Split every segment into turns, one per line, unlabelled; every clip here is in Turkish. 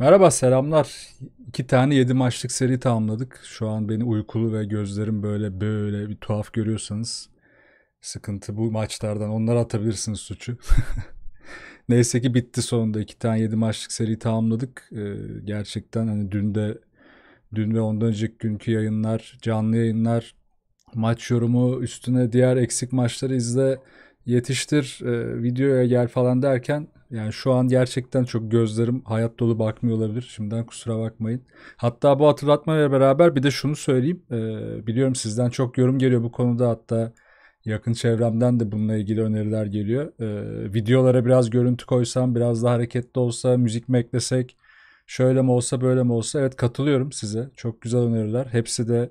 Merhaba selamlar. İki tane yedi maçlık seri tamamladık. Şu an beni uykulu ve gözlerim böyle böyle bir tuhaf görüyorsanız sıkıntı bu maçlardan. Onlara atabilirsiniz suçu. Neyse ki bitti sonunda. iki tane yedi maçlık seri tamamladık. Ee, gerçekten hani dün de dün ve ondan önceki günkü yayınlar, canlı yayınlar, maç yorumu üstüne diğer eksik maçları izle yetiştir e, videoya gel falan derken yani şu an gerçekten çok gözlerim hayat dolu bakmıyor olabilir. Şimdiden kusura bakmayın. Hatta bu hatırlatmayla beraber bir de şunu söyleyeyim. E, biliyorum sizden çok yorum geliyor bu konuda hatta yakın çevremden de bununla ilgili öneriler geliyor. E, videolara biraz görüntü koysam, biraz daha hareketli olsa, müzik mi eklesek, şöyle mi olsa böyle mi olsa. Evet katılıyorum size. Çok güzel öneriler. Hepsi de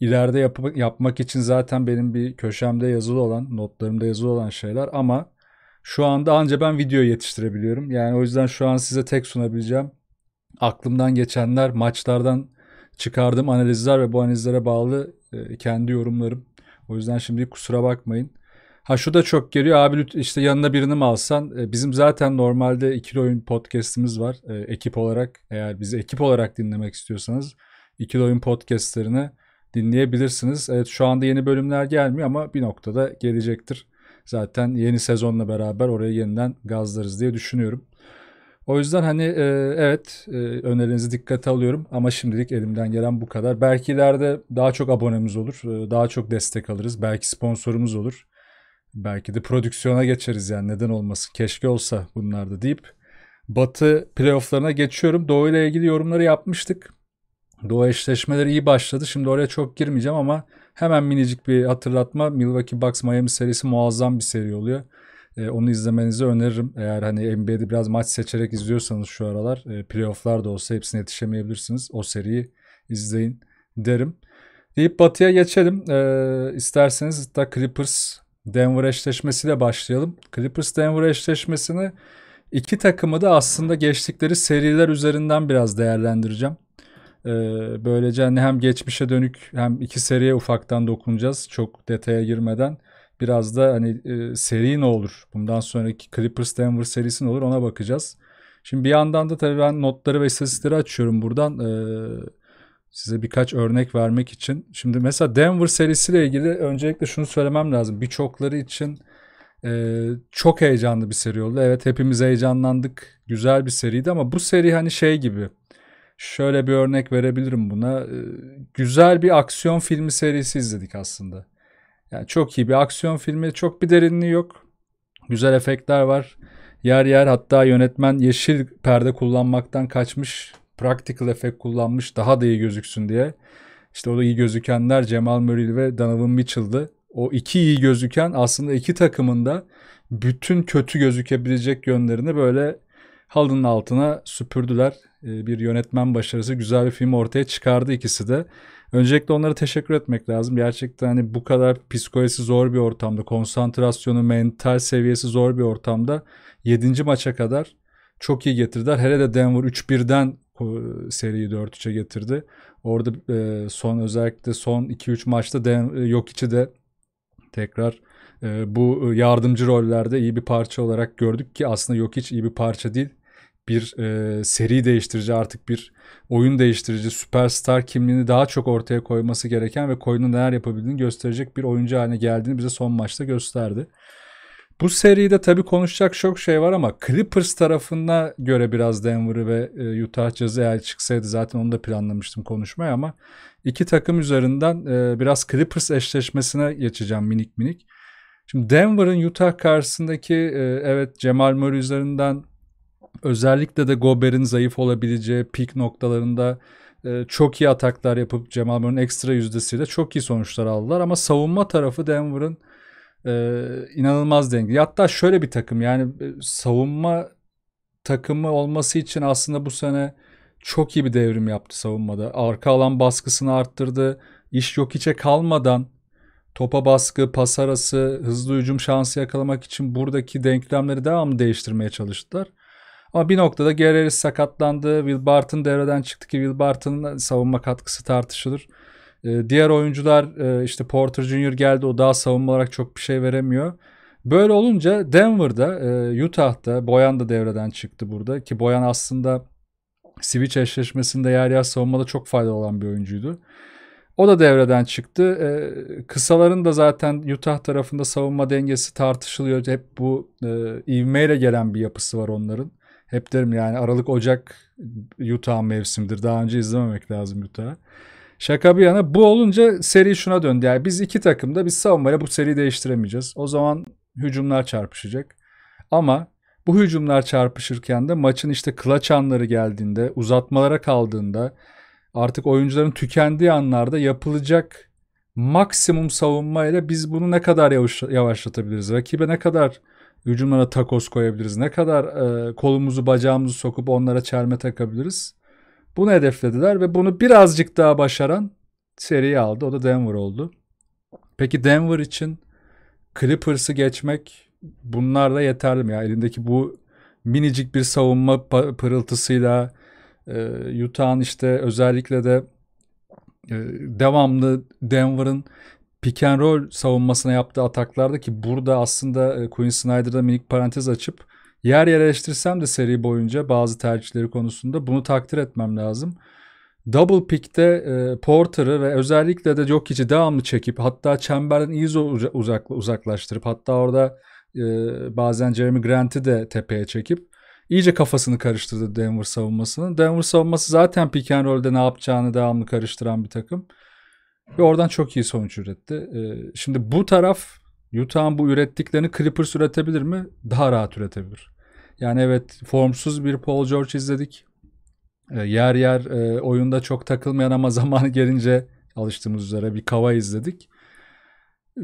İleride yap- yapmak için zaten benim bir köşemde yazılı olan, notlarımda yazılı olan şeyler ama şu anda anca ben video yetiştirebiliyorum. Yani o yüzden şu an size tek sunabileceğim aklımdan geçenler, maçlardan çıkardığım analizler ve bu analizlere bağlı e, kendi yorumlarım. O yüzden şimdi kusura bakmayın. Ha şu da çok geliyor abi işte yanına birini mi alsan? E, bizim zaten normalde ikili oyun podcast'imiz var. E, ekip olarak eğer bizi ekip olarak dinlemek istiyorsanız ikili oyun podcast'lerini dinleyebilirsiniz. Evet şu anda yeni bölümler gelmiyor ama bir noktada gelecektir. Zaten yeni sezonla beraber oraya yeniden gazlarız diye düşünüyorum. O yüzden hani e, evet e, önerinizi dikkate alıyorum ama şimdilik elimden gelen bu kadar. Belki ileride daha çok abonemiz olur, e, daha çok destek alırız, belki sponsorumuz olur. Belki de prodüksiyona geçeriz yani neden olmasın keşke olsa bunlarda deyip Batı playofflarına geçiyorum. Doğu ile ilgili yorumları yapmıştık. Doğu eşleşmeleri iyi başladı. Şimdi oraya çok girmeyeceğim ama hemen minicik bir hatırlatma. Milwaukee Bucks Miami serisi muazzam bir seri oluyor. E, onu izlemenizi öneririm. Eğer hani NBA'de biraz maç seçerek izliyorsanız şu aralar e, playofflar da olsa hepsine yetişemeyebilirsiniz. O seriyi izleyin derim. Deyip batıya geçelim. E, isterseniz da Clippers Denver eşleşmesiyle başlayalım. Clippers Denver eşleşmesini iki takımı da aslında geçtikleri seriler üzerinden biraz değerlendireceğim. Ee, böylece hani hem geçmişe dönük hem iki seriye ufaktan dokunacağız çok detaya girmeden. Biraz da hani e, seri ne olur? Bundan sonraki Clippers Denver serisi ne olur ona bakacağız. Şimdi bir yandan da tabii ben notları ve istatistikleri açıyorum buradan. Ee, size birkaç örnek vermek için. Şimdi mesela Denver serisiyle ilgili öncelikle şunu söylemem lazım. Birçokları için e, çok heyecanlı bir seri oldu. Evet hepimiz heyecanlandık. Güzel bir seriydi ama bu seri hani şey gibi. Şöyle bir örnek verebilirim buna. Ee, güzel bir aksiyon filmi serisi izledik aslında. Yani çok iyi bir aksiyon filmi. Çok bir derinliği yok. Güzel efektler var. Yer yer hatta yönetmen yeşil perde kullanmaktan kaçmış. Practical efekt kullanmış daha da iyi gözüksün diye. İşte orada iyi gözükenler Cemal Murray ve Donovan Mitchell'dı. O iki iyi gözüken aslında iki takımında bütün kötü gözükebilecek yönlerini böyle halının altına süpürdüler. E, bir yönetmen başarısı güzel bir film ortaya çıkardı ikisi de. Öncelikle onlara teşekkür etmek lazım. Gerçekten hani bu kadar psikolojisi zor bir ortamda, konsantrasyonu, mental seviyesi zor bir ortamda 7. maça kadar çok iyi getirdiler. Hele de Denver 3-1'den seriyi 4-3'e getirdi. Orada e, son özellikle son 2-3 maçta Den yok e, içi de tekrar bu yardımcı rollerde iyi bir parça olarak gördük ki aslında yok hiç iyi bir parça değil bir e, seri değiştirici artık bir oyun değiştirici süperstar kimliğini daha çok ortaya koyması gereken ve koyunun neler yapabildiğini gösterecek bir oyuncu haline geldiğini bize son maçta gösterdi. Bu seride tabii konuşacak çok şey var ama Clippers tarafına göre biraz Denver'ı ve e, Utah Jazz'ı eğer çıksaydı zaten onu da planlamıştım konuşmaya ama iki takım üzerinden e, biraz Clippers eşleşmesine geçeceğim minik minik. Şimdi Denver'ın Utah karşısındaki e, evet Cemal Murray üzerinden özellikle de Gober'in zayıf olabileceği pik noktalarında e, çok iyi ataklar yapıp Cemal Murray'ın ekstra yüzdesiyle çok iyi sonuçlar aldılar. Ama savunma tarafı Denver'ın e, inanılmaz dengeli. Hatta şöyle bir takım yani e, savunma takımı olması için aslında bu sene çok iyi bir devrim yaptı savunmada. Arka alan baskısını arttırdı. İş yok içe kalmadan topa baskı, pas arası, hızlı hücum şansı yakalamak için buradaki denklemleri devamlı değiştirmeye çalıştılar. Ama bir noktada Guerrero sakatlandı. Will Barton devreden çıktı ki Will Barton'ın savunma katkısı tartışılır. Ee, diğer oyuncular e, işte Porter Jr. geldi o daha savunma olarak çok bir şey veremiyor. Böyle olunca Denver'da, e, Utah'da Boyan da devreden çıktı burada ki Boyan aslında Switch eşleşmesinde yer yer savunmada çok faydalı olan bir oyuncuydu. O da devreden çıktı. E, kısaların da zaten Utah tarafında savunma dengesi tartışılıyor. Hep bu e, ivmeyle gelen bir yapısı var onların. Hep derim yani Aralık Ocak Utah mevsimdir. Daha önce izlememek lazım Utah'ı. Şaka bir yana bu olunca seri şuna döndü. Yani biz iki takımda biz savunmayla bu seriyi değiştiremeyeceğiz. O zaman hücumlar çarpışacak. Ama bu hücumlar çarpışırken de maçın işte clutch anları geldiğinde, uzatmalara kaldığında artık oyuncuların tükendiği anlarda yapılacak maksimum savunmayla biz bunu ne kadar yavaş, yavaşlatabiliriz? Rakibe ne kadar Hücumlara takos koyabiliriz. Ne kadar e, kolumuzu bacağımızı sokup onlara çelme takabiliriz. Bunu hedeflediler ve bunu birazcık daha başaran seriyi aldı. O da Denver oldu. Peki Denver için Clippers'ı geçmek bunlar da yeterli mi? Yani elindeki bu minicik bir savunma pırıltısıyla e, Utah'ın işte özellikle de e, devamlı Denver'ın pick and roll savunmasına yaptığı ataklarda ki burada aslında e, Quinn Snyder'da minik parantez açıp yer yer eleştirsem de seri boyunca bazı tercihleri konusunda bunu takdir etmem lazım. Double pick'te e, Porter'ı ve özellikle de Jokic'i devamlı çekip hatta çemberden iyice uzak, uzaklaştırıp hatta orada e, bazen Jeremy Grant'i de tepeye çekip iyice kafasını karıştırdı Denver savunmasının. Denver savunması zaten pick and roll'de ne yapacağını devamlı karıştıran bir takım. Ve oradan çok iyi sonuç üretti. Ee, şimdi bu taraf Utah'ın bu ürettiklerini Clippers üretebilir mi? Daha rahat üretebilir. Yani evet formsuz bir Paul George izledik. Ee, yer yer e, oyunda çok takılmayan ama zamanı gelince alıştığımız üzere bir kava izledik.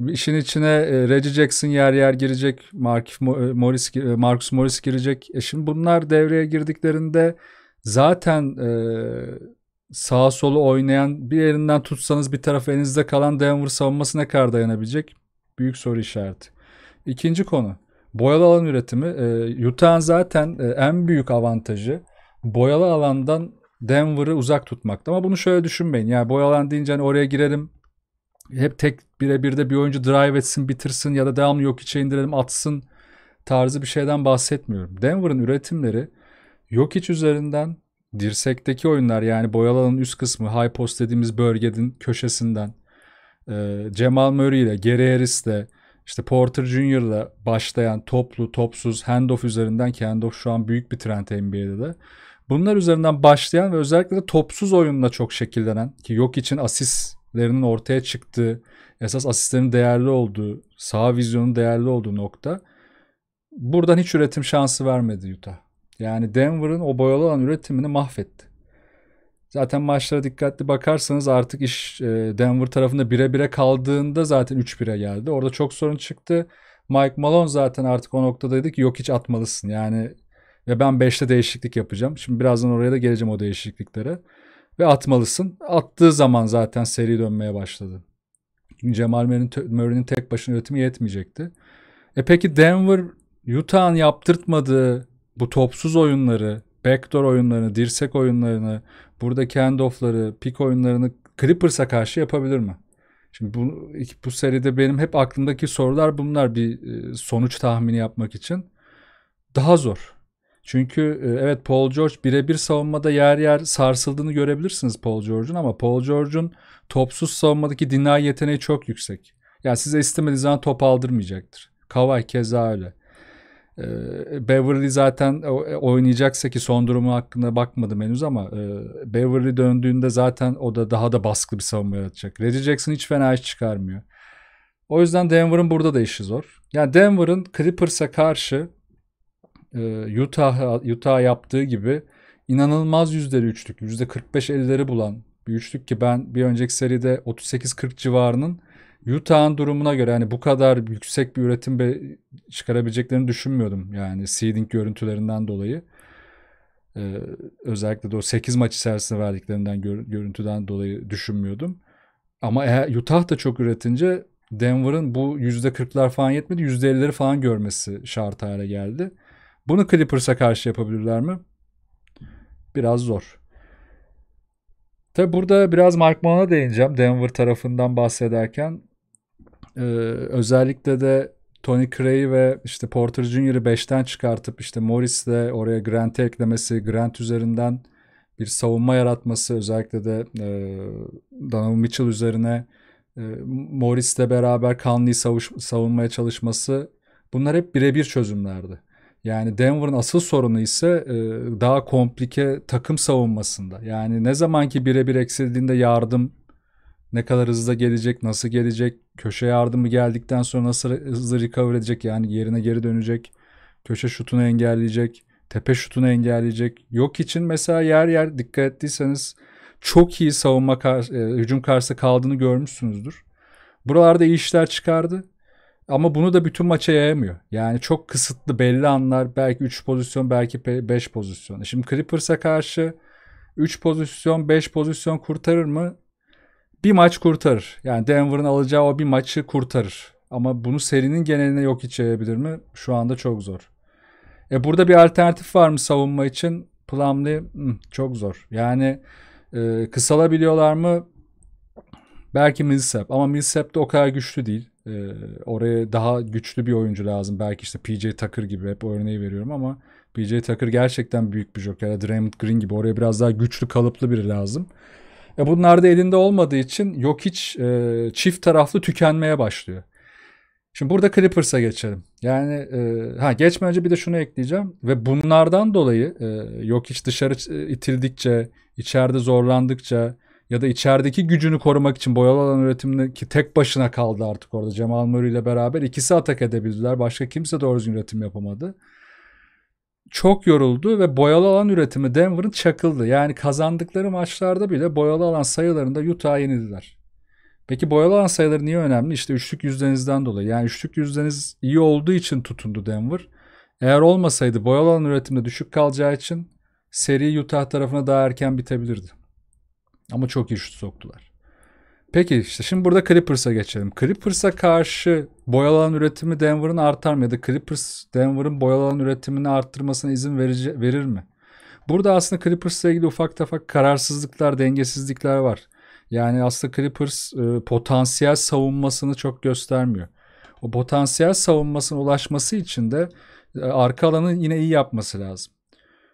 İşin içine e, Reggie Jackson yer yer girecek, Mark e, Morris, Marcus Morris girecek. E şimdi bunlar devreye girdiklerinde zaten sağa solu oynayan bir elinden tutsanız bir taraf elinizde kalan Denver savunması ne kadar dayanabilecek? Büyük soru işareti. İkinci konu boyalı alan üretimi. E, Utah'ın zaten e, en büyük avantajı boyalı alandan Denver'ı uzak tutmakta. Ama bunu şöyle düşünmeyin. Yani boyalı alan deyince hani oraya girelim hep tek birebir de bir oyuncu drive etsin bitirsin ya da devamlı yok içe indirelim atsın tarzı bir şeyden bahsetmiyorum. Denver'ın üretimleri yok iç üzerinden dirsekteki oyunlar yani boyalı üst kısmı high post dediğimiz bölgenin köşesinden e, Cemal Murray ile Gary Harris'le işte Porter Jr.'la başlayan toplu topsuz handoff üzerinden ki handoff şu an büyük bir trend NBA'de de. Bunlar üzerinden başlayan ve özellikle de topsuz oyunla çok şekillenen ki yok için asistlerinin ortaya çıktığı esas asistlerin değerli olduğu sağ vizyonun değerli olduğu nokta buradan hiç üretim şansı vermedi Utah. Yani Denver'ın o boyalı olan üretimini mahvetti. Zaten maçlara dikkatli bakarsanız artık iş e, Denver tarafında bire bire kaldığında zaten 3-1'e geldi. Orada çok sorun çıktı. Mike Malone zaten artık o noktadaydı ki yok hiç atmalısın. Yani ve ben 5'te değişiklik yapacağım. Şimdi birazdan oraya da geleceğim o değişikliklere. Ve atmalısın. Attığı zaman zaten seri dönmeye başladı. Çünkü Cemal Murray'nin tek başına üretimi yetmeyecekti. E peki Denver Utah'ın yaptırtmadığı bu topsuz oyunları, backdoor oyunlarını, dirsek oyunlarını, burada kendofları, pick oyunlarını Clippers'a karşı yapabilir mi? Şimdi bu, bu seride benim hep aklımdaki sorular bunlar bir e, sonuç tahmini yapmak için. Daha zor. Çünkü e, evet Paul George birebir savunmada yer yer sarsıldığını görebilirsiniz Paul George'un ama Paul George'un topsuz savunmadaki dinay yeteneği çok yüksek. Yani size istemediği zaman top aldırmayacaktır. Kavay keza öyle. Ee, Beverly zaten e, oynayacaksa ki son durumu hakkında bakmadım henüz ama e, Beverly döndüğünde zaten o da daha da baskılı bir savunma yaratacak. Reggie Jackson hiç fena iş çıkarmıyor. O yüzden Denver'ın burada da işi zor. Yani Denver'ın Clippers'a karşı e, Utah Utah yaptığı gibi inanılmaz yüzleri üçlük, yüzde 45-50'leri bulan bir üçlük ki ben bir önceki seride 38-40 civarının Utah'ın durumuna göre yani bu kadar yüksek bir üretim be, çıkarabileceklerini düşünmüyordum. Yani seeding görüntülerinden dolayı. Ee, özellikle de o 8 maç içerisinde verdiklerinden görüntüden dolayı düşünmüyordum. Ama eğer Utah da çok üretince Denver'ın bu %40'lar falan yetmedi. %50'leri falan görmesi şart hale geldi. Bunu Clippers'a karşı yapabilirler mi? Biraz zor. Tabi burada biraz Mark Malone'a değineceğim Denver tarafından bahsederken. Ee, özellikle de Tony Cray ve işte Porter Jr.'ı 5'ten çıkartıp işte Morris Morris'le oraya Grant'i eklemesi, Grant üzerinden bir savunma yaratması özellikle de e, Donovan Mitchell üzerine e, Morris'le beraber Conley'i savuş, savunmaya çalışması bunlar hep birebir çözümlerdi. Yani Denver'ın asıl sorunu ise e, daha komplike takım savunmasında. Yani ne zaman ki birebir eksildiğinde yardım ne kadar hızlı gelecek, nasıl gelecek Köşe yardımı geldikten sonra nasıl hızlı recover edecek yani yerine geri dönecek. Köşe şutunu engelleyecek. Tepe şutunu engelleyecek. Yok için mesela yer yer dikkat ettiyseniz çok iyi savunma karşı e, hücum karşısında kaldığını görmüşsünüzdür. Buralarda iyi işler çıkardı. Ama bunu da bütün maça yayamıyor. Yani çok kısıtlı belli anlar belki 3 pozisyon belki 5 pozisyon. E şimdi Clippers'a karşı 3 pozisyon 5 pozisyon kurtarır mı? bir maç kurtarır. Yani Denver'ın alacağı o bir maçı kurtarır. Ama bunu serinin geneline yok hiç yayabilir mi? Şu anda çok zor. E burada bir alternatif var mı savunma için? Plumlee çok zor. Yani e, kısalabiliyorlar mı? Belki Millsap ama Millsap de o kadar güçlü değil. E, oraya daha güçlü bir oyuncu lazım. Belki işte PJ Tucker gibi hep örneği veriyorum ama PJ Tucker gerçekten büyük bir joker. Draymond Green gibi oraya biraz daha güçlü kalıplı biri lazım. E bunlar da elinde olmadığı için yok hiç e, çift taraflı tükenmeye başlıyor. Şimdi burada Clippers'a geçelim. Yani e, ha geçmeden önce bir de şunu ekleyeceğim ve bunlardan dolayı e, yok hiç dışarı e, itildikçe, içeride zorlandıkça ya da içerideki gücünü korumak için boyalı alan üretimini ki tek başına kaldı artık orada Cemal Murray ile beraber ikisi atak edebildiler. Başka kimse doğru üretim yapamadı çok yoruldu ve boyalı alan üretimi Denver'ın çakıldı. Yani kazandıkları maçlarda bile boyalı alan sayılarında Utah'a yenildiler. Peki boyalı alan sayıları niye önemli? İşte üçlük yüzdenizden dolayı. Yani üçlük yüzdeniz iyi olduğu için tutundu Denver. Eğer olmasaydı boyalı alan üretimi düşük kalacağı için seri Utah tarafına daha erken bitebilirdi. Ama çok iyi şut soktular. Peki işte şimdi burada Clippers'a geçelim. Clippers'a karşı boyalan üretimi Denver'ın artar mı ya da Clippers Denver'ın boyalan üretimini arttırmasına izin verici, verir mi? Burada aslında Clippers'la ilgili ufak tefek kararsızlıklar, dengesizlikler var. Yani aslında Clippers e, potansiyel savunmasını çok göstermiyor. O potansiyel savunmasına ulaşması için de e, arka alanı yine iyi yapması lazım.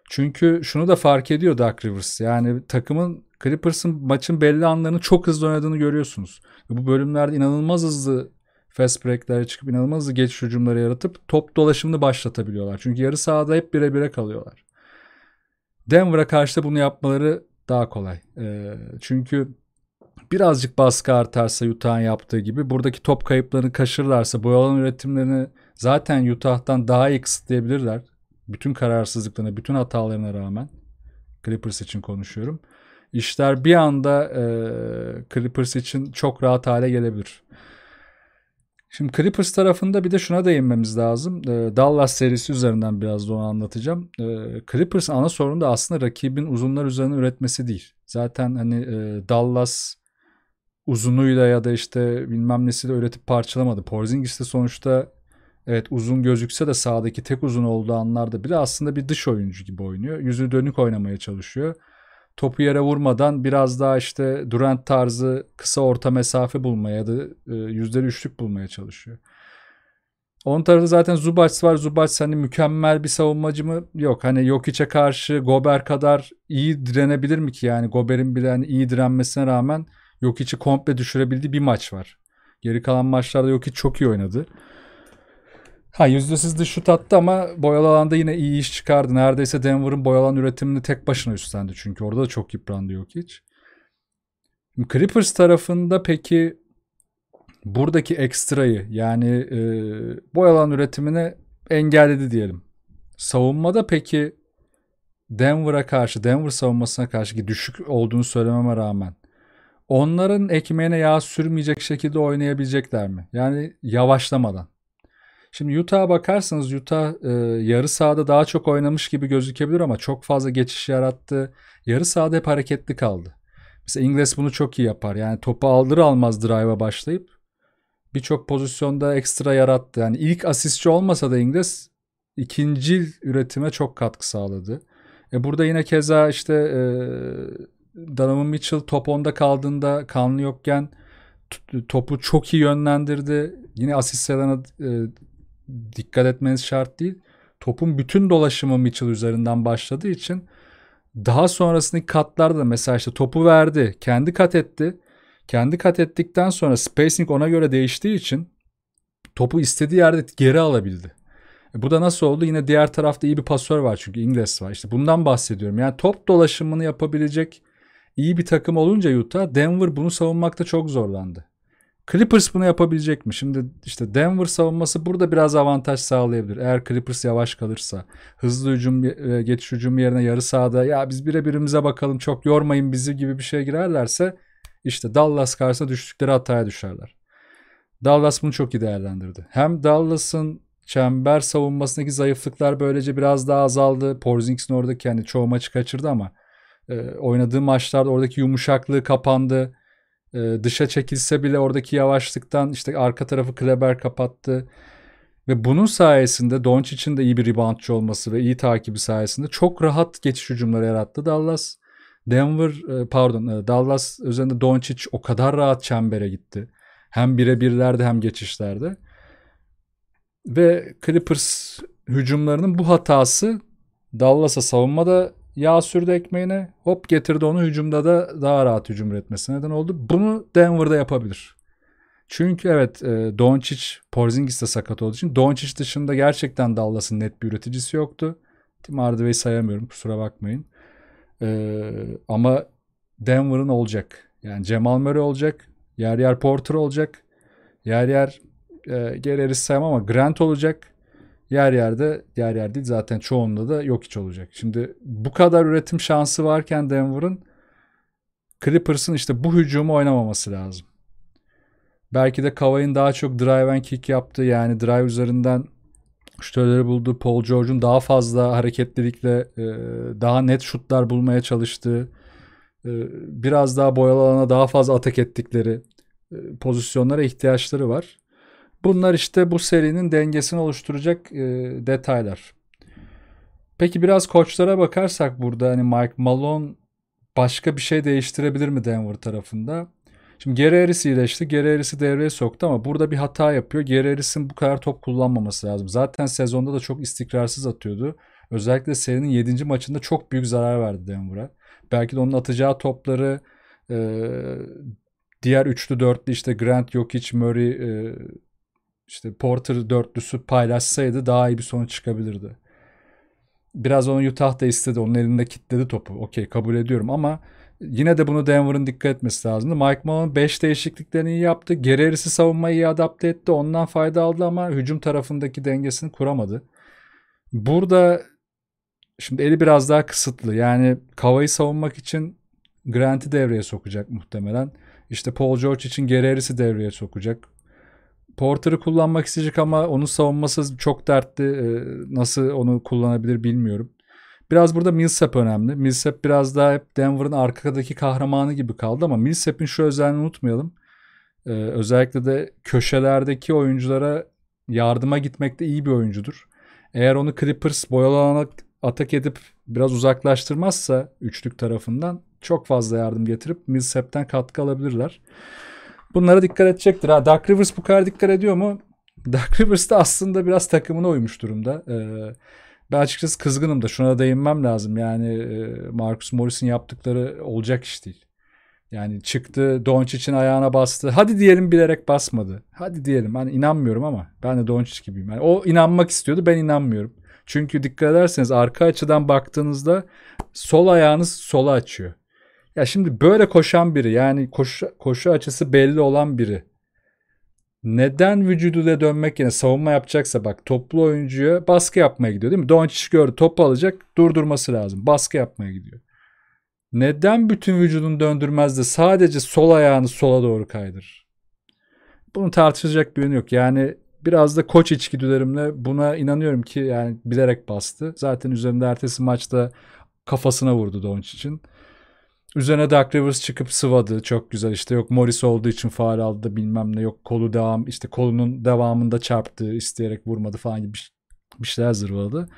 Çünkü şunu da fark ediyor Dark Rivers. Yani takımın Clippers'ın maçın belli anlarını çok hızlı oynadığını görüyorsunuz. Bu bölümlerde inanılmaz hızlı fast break'lere çıkıp inanılmaz hızlı geçiş hücumları yaratıp top dolaşımını başlatabiliyorlar. Çünkü yarı sahada hep bire bire kalıyorlar. Denver'a karşı da bunu yapmaları daha kolay. Ee, çünkü birazcık baskı artarsa Utah'ın yaptığı gibi buradaki top kayıplarını kaşırlarsa bu üretimlerini zaten Utah'tan daha iyi kısıtlayabilirler. Bütün kararsızlıklarına, bütün hatalarına rağmen Clippers için konuşuyorum işler bir anda e, Clippers için çok rahat hale gelebilir. Şimdi Clippers tarafında bir de şuna değinmemiz lazım. E, Dallas serisi üzerinden biraz da onu anlatacağım. E, Clippers ana sorunu da aslında rakibin uzunlar üzerine üretmesi değil. Zaten hani e, Dallas uzunluğuyla ya da işte bilmem nesiyle üretip parçalamadı. Porzingis de sonuçta evet uzun gözükse de sağdaki tek uzun olduğu anlarda bile aslında bir dış oyuncu gibi oynuyor. Yüzü dönük oynamaya çalışıyor topu yere vurmadan biraz daha işte Durant tarzı kısa orta mesafe bulmaya ya da e, yüzleri üçlük bulmaya çalışıyor. Onun tarafı zaten Zubac var. Zubac hani mükemmel bir savunmacı mı? Yok. Hani Jokic'e karşı Gober kadar iyi direnebilir mi ki? Yani Gober'in bile hani iyi direnmesine rağmen Jokic'i komple düşürebildiği bir maç var. Geri kalan maçlarda Jokic çok iyi oynadı. Ha yüzdesiz şut attı ama boyalı alanda yine iyi iş çıkardı. Neredeyse Denver'ın boyalan üretimini tek başına üstlendi. Çünkü orada da çok yıprandı yok hiç. Clippers tarafında peki buradaki ekstrayı yani e, boyalı üretimini engelledi diyelim. Savunmada peki Denver'a karşı, Denver savunmasına karşı ki düşük olduğunu söylememe rağmen onların ekmeğine yağ sürmeyecek şekilde oynayabilecekler mi? Yani yavaşlamadan. Şimdi Utah'a bakarsanız Utah e, yarı sahada daha çok oynamış gibi gözükebilir ama çok fazla geçiş yarattı. Yarı sahada hep hareketli kaldı. Mesela İngiliz bunu çok iyi yapar. Yani topu aldır almaz drive'a başlayıp birçok pozisyonda ekstra yarattı. Yani ilk asistçi olmasa da İngiliz ikinci üretime çok katkı sağladı. E burada yine keza işte e, Donovan Mitchell top onda kaldığında kanlı yokken topu çok iyi yönlendirdi. Yine asist sayılarına e, dikkat etmeniz şart değil. Topun bütün dolaşımı Mitchell üzerinden başladığı için daha sonrasındaki katlarda da mesela işte topu verdi, kendi kat etti. Kendi kat ettikten sonra spacing ona göre değiştiği için topu istediği yerde geri alabildi. E bu da nasıl oldu? Yine diğer tarafta iyi bir pasör var çünkü İngiliz var. İşte bundan bahsediyorum. Yani top dolaşımını yapabilecek iyi bir takım olunca Utah, Denver bunu savunmakta çok zorlandı. Clippers bunu yapabilecek mi? Şimdi işte Denver savunması burada biraz avantaj sağlayabilir. Eğer Clippers yavaş kalırsa. Hızlı hücum, e, geçiş hücum yerine yarı sahada ya biz birebirimize bakalım çok yormayın bizi gibi bir şey girerlerse işte Dallas karşısına düştükleri hataya düşerler. Dallas bunu çok iyi değerlendirdi. Hem Dallas'ın çember savunmasındaki zayıflıklar böylece biraz daha azaldı. Porzingis'in oradaki yani çoğu maçı kaçırdı ama e, oynadığı maçlarda oradaki yumuşaklığı kapandı e, dışa çekilse bile oradaki yavaşlıktan işte arka tarafı Kleber kapattı. Ve bunun sayesinde Doncic'in de iyi bir reboundçı olması ve iyi takibi sayesinde çok rahat geçiş hücumları yarattı Dallas. Denver e, pardon e, Dallas üzerinde Doncic o kadar rahat çembere gitti. Hem birebirlerde hem geçişlerde. Ve Clippers hücumlarının bu hatası Dallas'a savunmada Yağ sürdü ekmeğine. Hop getirdi onu hücumda da daha rahat hücum üretmesine neden oldu. Bunu Denver'da yapabilir. Çünkü evet e, Doncic Porzingis de sakat olduğu için Doncic dışında gerçekten Dallas'ın net bir üreticisi yoktu. Tim Hardaway'i sayamıyorum kusura bakmayın. E, ama Denver'ın olacak. Yani Cemal Murray olacak. Yer yer Porter olacak. Yer yer e, Gerer'i sayamam ama Grant olacak. Yer yerde, yer yer değil zaten çoğunda da yok hiç olacak. Şimdi bu kadar üretim şansı varken Denver'ın Clippers'ın işte bu hücumu oynamaması lazım. Belki de Kavay'ın daha çok drive and kick yaptığı yani drive üzerinden şutörleri bulduğu Paul George'un daha fazla hareketlilikle e, daha net şutlar bulmaya çalıştığı e, biraz daha boyalı alana daha fazla atak ettikleri e, pozisyonlara ihtiyaçları var. Bunlar işte bu serinin dengesini oluşturacak e, detaylar. Peki biraz koçlara bakarsak burada hani Mike Malone başka bir şey değiştirebilir mi Denver tarafında? Şimdi geri iyileşti. Geri erisi devreye soktu ama burada bir hata yapıyor. Geri bu kadar top kullanmaması lazım. Zaten sezonda da çok istikrarsız atıyordu. Özellikle serinin 7. maçında çok büyük zarar verdi Denver'a. Belki de onun atacağı topları e, diğer üçlü dörtlü işte Grant, Jokic, Murray, e, işte Porter dörtlüsü paylaşsaydı daha iyi bir sonuç çıkabilirdi. Biraz onu Utah da istedi. Onun elinde kilitledi topu. Okey kabul ediyorum ama yine de bunu Denver'ın dikkat etmesi lazımdı. Mike Malone 5 değişikliklerini iyi yaptı. Gererisi savunmayı iyi adapte etti. Ondan fayda aldı ama hücum tarafındaki dengesini kuramadı. Burada şimdi eli biraz daha kısıtlı. Yani Kava'yı savunmak için Grant'i devreye sokacak muhtemelen. İşte Paul George için Gererisi devreye sokacak. Porter'ı kullanmak isteyecek ama onun savunması çok dertli. Ee, nasıl onu kullanabilir bilmiyorum. Biraz burada Millsap önemli. Millsap biraz daha hep Denver'ın arkadaki kahramanı gibi kaldı ama Millsap'in şu özelliğini unutmayalım. Ee, özellikle de köşelerdeki oyunculara yardıma gitmekte iyi bir oyuncudur. Eğer onu Clippers boyalana atak edip biraz uzaklaştırmazsa üçlük tarafından çok fazla yardım getirip Millsap'ten katkı alabilirler. Bunlara dikkat edecektir. Ha, Dark Rivers bu kadar dikkat ediyor mu? Dark Rivers da aslında biraz takımına uymuş durumda. Ee, ben açıkçası kızgınım da şuna değinmem lazım. Yani e, Marcus Morris'in yaptıkları olacak iş değil. Yani çıktı Doncic'in ayağına bastı. Hadi diyelim bilerek basmadı. Hadi diyelim. Hani inanmıyorum ama ben de Doncic gibiyim. Yani o inanmak istiyordu ben inanmıyorum. Çünkü dikkat ederseniz arka açıdan baktığınızda sol ayağınız sola açıyor. Ya şimdi böyle koşan biri yani koşu, koşu açısı belli olan biri neden vücuduyla dönmek yerine savunma yapacaksa bak toplu oyuncuya baskı yapmaya gidiyor değil mi? Doncic gördü topu alacak durdurması lazım. Baskı yapmaya gidiyor. Neden bütün vücudunu döndürmez de sadece sol ayağını sola doğru kaydır? Bunu tartışacak bir yönü yok. Yani biraz da koç içgüdülerimle buna inanıyorum ki yani bilerek bastı. Zaten üzerinde ertesi maçta kafasına vurdu Doncic'in. için. Üzerine Dark Rivers çıkıp sıvadı. Çok güzel işte yok Morris olduğu için faal aldı bilmem ne yok kolu devam işte kolunun devamında çarptı isteyerek vurmadı falan gibi bir şeyler zırvaladı.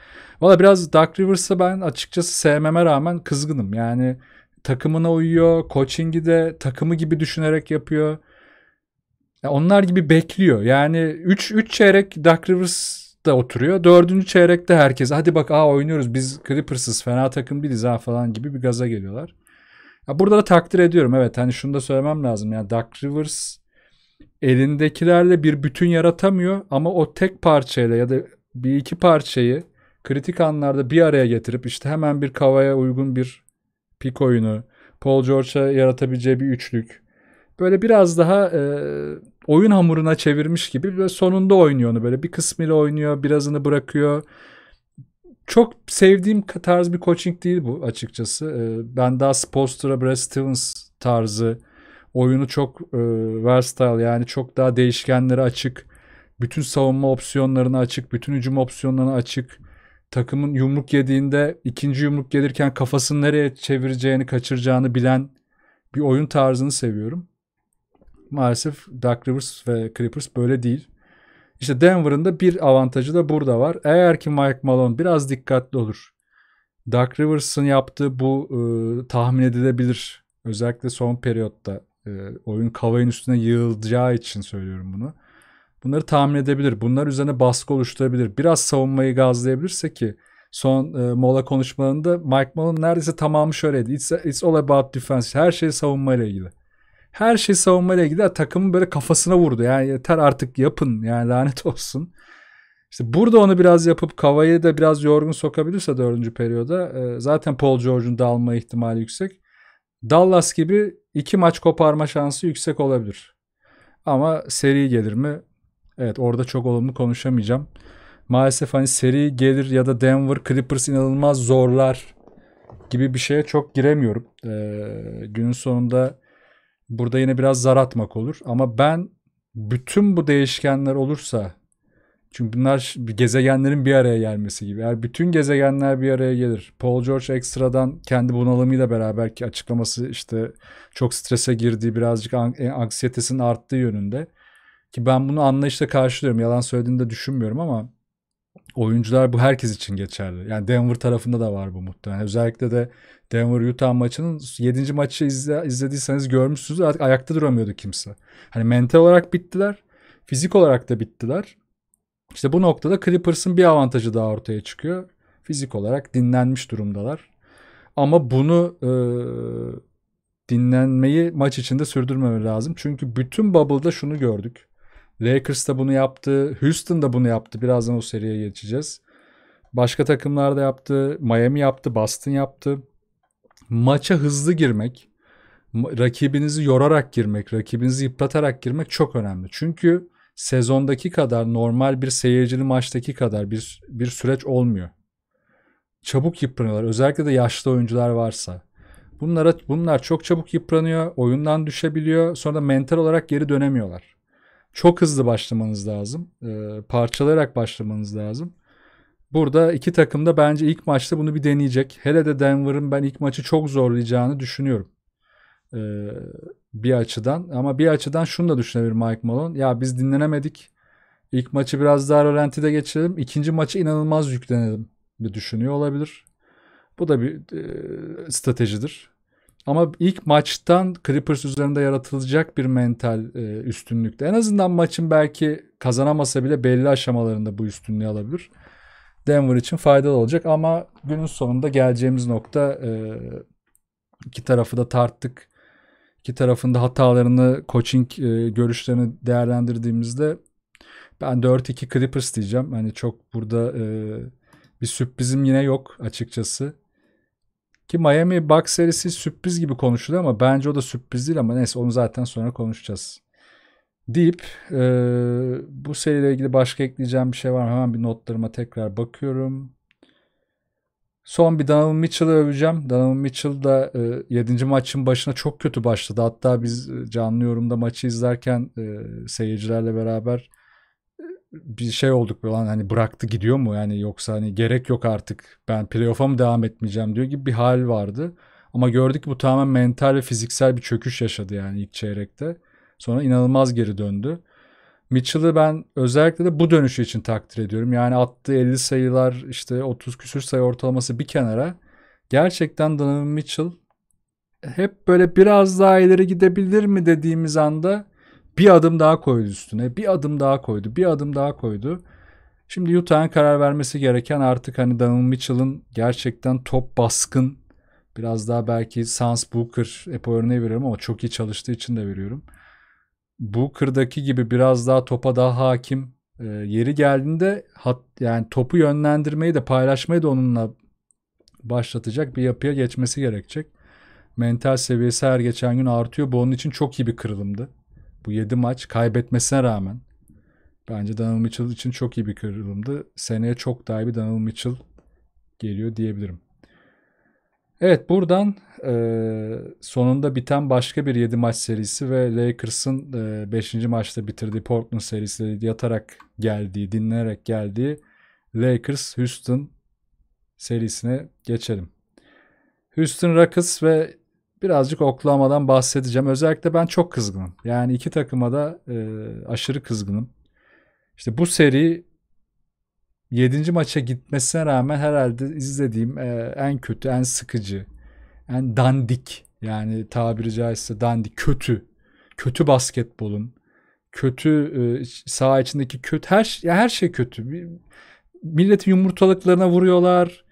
Valla biraz Dark Rivers'ı ben açıkçası sevmeme rağmen kızgınım. Yani takımına uyuyor, coaching'i de takımı gibi düşünerek yapıyor. Yani onlar gibi bekliyor. Yani 3 3 çeyrek Dark Rivers da oturuyor. Dördüncü çeyrekte herkes hadi bak aa oynuyoruz biz Clippers'ız fena takım değiliz ha falan gibi bir gaza geliyorlar burada da takdir ediyorum. Evet hani şunu da söylemem lazım. Yani Duck Rivers elindekilerle bir bütün yaratamıyor ama o tek parçayla ya da bir iki parçayı kritik anlarda bir araya getirip işte hemen bir kavaya uygun bir pik oyunu, Paul George'a yaratabileceği bir üçlük. Böyle biraz daha e, oyun hamuruna çevirmiş gibi ve sonunda oynuyor onu böyle bir kısmıyla oynuyor, birazını bırakıyor çok sevdiğim tarz bir coaching değil bu açıkçası. Ee, ben daha Spolstra, Brad Stevens tarzı oyunu çok e, versatile yani çok daha değişkenlere açık. Bütün savunma opsiyonlarına açık, bütün hücum opsiyonlarına açık. Takımın yumruk yediğinde ikinci yumruk gelirken kafasını nereye çevireceğini, kaçıracağını bilen bir oyun tarzını seviyorum. Maalesef Dark Rivers ve Clippers böyle değil. İşte Denver'ın da bir avantajı da burada var. Eğer ki Mike Malone biraz dikkatli olur. Doug Rivers'ın yaptığı bu e, tahmin edilebilir. Özellikle son periyotta e, oyun kavayın üstüne yığılacağı için söylüyorum bunu. Bunları tahmin edebilir. Bunlar üzerine baskı oluşturabilir. Biraz savunmayı gazlayabilirse ki son e, mola konuşmalarında Mike Malone neredeyse tamamı şöyleydi. It's, it's all about defense. Her şey savunmayla ilgili her şey savunmaya ilgili takımın böyle kafasına vurdu. Yani yeter artık yapın yani lanet olsun. İşte burada onu biraz yapıp Kavay'ı da biraz yorgun sokabilirse dördüncü periyoda e, zaten Paul George'un dağılma ihtimali yüksek. Dallas gibi iki maç koparma şansı yüksek olabilir. Ama seri gelir mi? Evet orada çok olumlu konuşamayacağım. Maalesef hani seri gelir ya da Denver Clippers inanılmaz zorlar gibi bir şeye çok giremiyorum. Ee, günün sonunda Burada yine biraz zar atmak olur. Ama ben bütün bu değişkenler olursa çünkü bunlar gezegenlerin bir araya gelmesi gibi. Eğer bütün gezegenler bir araya gelir. Paul George ekstradan kendi bunalımıyla beraber ki açıklaması işte çok strese girdiği birazcık e, anksiyetesinin arttığı yönünde. Ki ben bunu anlayışla karşılıyorum. Yalan söylediğini de düşünmüyorum ama oyuncular bu herkes için geçerli. Yani Denver tarafında da var bu muhtemelen. Özellikle de Denver Utah maçının 7. maçı izle, izlediyseniz görmüşsünüz artık ayakta duramıyordu kimse. Hani mental olarak bittiler. Fizik olarak da bittiler. İşte bu noktada Clippers'ın bir avantajı daha ortaya çıkıyor. Fizik olarak dinlenmiş durumdalar. Ama bunu e, dinlenmeyi maç içinde sürdürmemeli lazım. Çünkü bütün bubble'da şunu gördük. Lakers da bunu yaptı. Houston da bunu yaptı. Birazdan o seriye geçeceğiz. Başka takımlar da yaptı. Miami yaptı. Boston yaptı. Maça hızlı girmek, rakibinizi yorarak girmek, rakibinizi yıpratarak girmek çok önemli. Çünkü sezondaki kadar normal bir seyircili maçtaki kadar bir bir süreç olmuyor. Çabuk yıpranıyorlar. Özellikle de yaşlı oyuncular varsa. Bunlara bunlar çok çabuk yıpranıyor, oyundan düşebiliyor, sonra da mental olarak geri dönemiyorlar çok hızlı başlamanız lazım. E, parçalayarak başlamanız lazım. Burada iki takım da bence ilk maçta bunu bir deneyecek. Hele de Denver'ın ben ilk maçı çok zorlayacağını düşünüyorum. E, bir açıdan ama bir açıdan şunu da düşünebilir Mike Malone. Ya biz dinlenemedik. İlk maçı biraz daha rölantide geçirelim. İkinci maçı inanılmaz yüklenelim bir düşünüyor olabilir. Bu da bir e, stratejidir. Ama ilk maçtan Clippers üzerinde yaratılacak bir mental e, üstünlükte. En azından maçın belki kazanamasa bile belli aşamalarında bu üstünlüğü alabilir. Denver için faydalı olacak ama günün sonunda geleceğimiz nokta e, iki tarafı da tarttık. İki tarafında hatalarını, coaching e, görüşlerini değerlendirdiğimizde ben 4-2 Clippers diyeceğim. Hani çok burada e, bir sürprizim yine yok açıkçası. Ki Miami Bucks serisi sürpriz gibi konuşuluyor ama bence o da sürpriz değil ama neyse onu zaten sonra konuşacağız. Deyip e, bu seriyle ilgili başka ekleyeceğim bir şey var Hemen bir notlarıma tekrar bakıyorum. Son bir Donovan Mitchell'ı öveceğim. Donovan Mitchell da e, 7. maçın başına çok kötü başladı. Hatta biz e, canlı yorumda maçı izlerken e, seyircilerle beraber bir şey olduk falan hani bıraktı gidiyor mu yani yoksa hani gerek yok artık ben playoff'a mı devam etmeyeceğim diyor gibi bir hal vardı. Ama gördük ki bu tamamen mental ve fiziksel bir çöküş yaşadı yani ilk çeyrekte. Sonra inanılmaz geri döndü. Mitchell'ı ben özellikle de bu dönüşü için takdir ediyorum. Yani attığı 50 sayılar işte 30 küsür sayı ortalaması bir kenara. Gerçekten Donovan Mitchell hep böyle biraz daha ileri gidebilir mi dediğimiz anda bir adım daha koydu üstüne. Bir adım daha koydu. Bir adım daha koydu. Şimdi Utah'ın karar vermesi gereken artık hani Donovan Mitchell'ın gerçekten top baskın biraz daha belki Sans Booker hep örneği veriyorum ama çok iyi çalıştığı için de veriyorum. Booker'daki gibi biraz daha topa daha hakim e, yeri geldiğinde hat, yani topu yönlendirmeyi de paylaşmayı da onunla başlatacak bir yapıya geçmesi gerekecek. Mental seviyesi her geçen gün artıyor. Bu onun için çok iyi bir kırılımdı bu 7 maç kaybetmesine rağmen bence Donald Mitchell için çok iyi bir kırılımdı. Seneye çok daha iyi bir Donald Mitchell geliyor diyebilirim. Evet buradan e, sonunda biten başka bir 7 maç serisi ve Lakers'ın e, maçta bitirdiği Portland serisiyle yatarak geldiği, dinlenerek geldiği Lakers Houston serisine geçelim. Houston Rockets ve birazcık oklamadan bahsedeceğim. Özellikle ben çok kızgınım. Yani iki takıma da e, aşırı kızgınım. İşte bu seri 7. maça gitmesine rağmen herhalde izlediğim e, en kötü, en sıkıcı, en dandik yani tabiri caizse dandik, kötü, kötü basketbolun, kötü e, saha içindeki kötü her ya her şey kötü. Milletin yumurtalıklarına vuruyorlar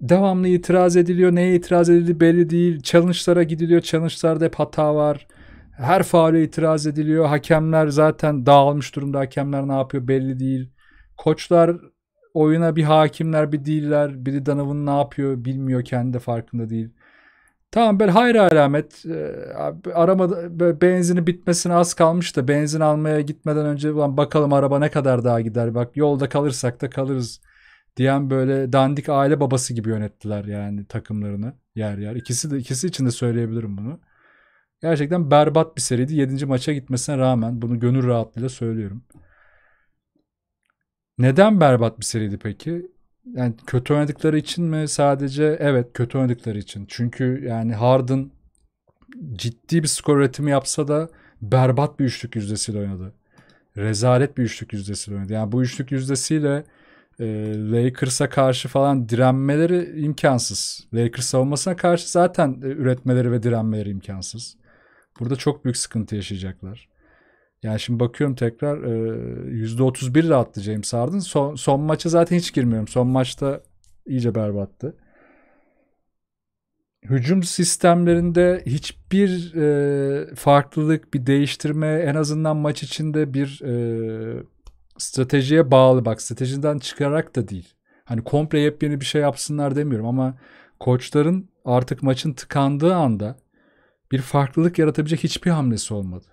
devamlı itiraz ediliyor. Neye itiraz edildiği belli değil. Challenge'lara gidiliyor. Challenge'larda hep hata var. Her faale itiraz ediliyor. Hakemler zaten dağılmış durumda. Hakemler ne yapıyor belli değil. Koçlar oyuna bir hakimler bir değiller. Biri Donovan ne yapıyor bilmiyor. Kendi de farkında değil. Tamam böyle hayır alamet ee, Araba benzini bitmesine az kalmış da benzin almaya gitmeden önce ulan bakalım araba ne kadar daha gider bak yolda kalırsak da kalırız diyen böyle dandik aile babası gibi yönettiler yani takımlarını yer yer. İkisi de ikisi için de söyleyebilirim bunu. Gerçekten berbat bir seriydi. 7. maça gitmesine rağmen bunu gönül rahatlığıyla söylüyorum. Neden berbat bir seriydi peki? Yani kötü oynadıkları için mi sadece? Evet kötü oynadıkları için. Çünkü yani Harden ciddi bir skor üretimi yapsa da berbat bir üçlük yüzdesiyle oynadı. Rezalet bir üçlük yüzdesiyle oynadı. Yani bu üçlük yüzdesiyle e, Lakers'a karşı falan direnmeleri imkansız. Lakers savunmasına karşı zaten e, üretmeleri ve direnmeleri imkansız. Burada çok büyük sıkıntı yaşayacaklar. Yani şimdi bakıyorum tekrar e, %31 rahattı James Harden. Son, son maça zaten hiç girmiyorum. Son maçta iyice berbattı. Hücum sistemlerinde hiçbir e, farklılık, bir değiştirme, en azından maç içinde bir e, stratejiye bağlı bak stratejiden çıkarak da değil. Hani komple yepyeni bir şey yapsınlar demiyorum ama koçların artık maçın tıkandığı anda bir farklılık yaratabilecek hiçbir hamlesi olmadı.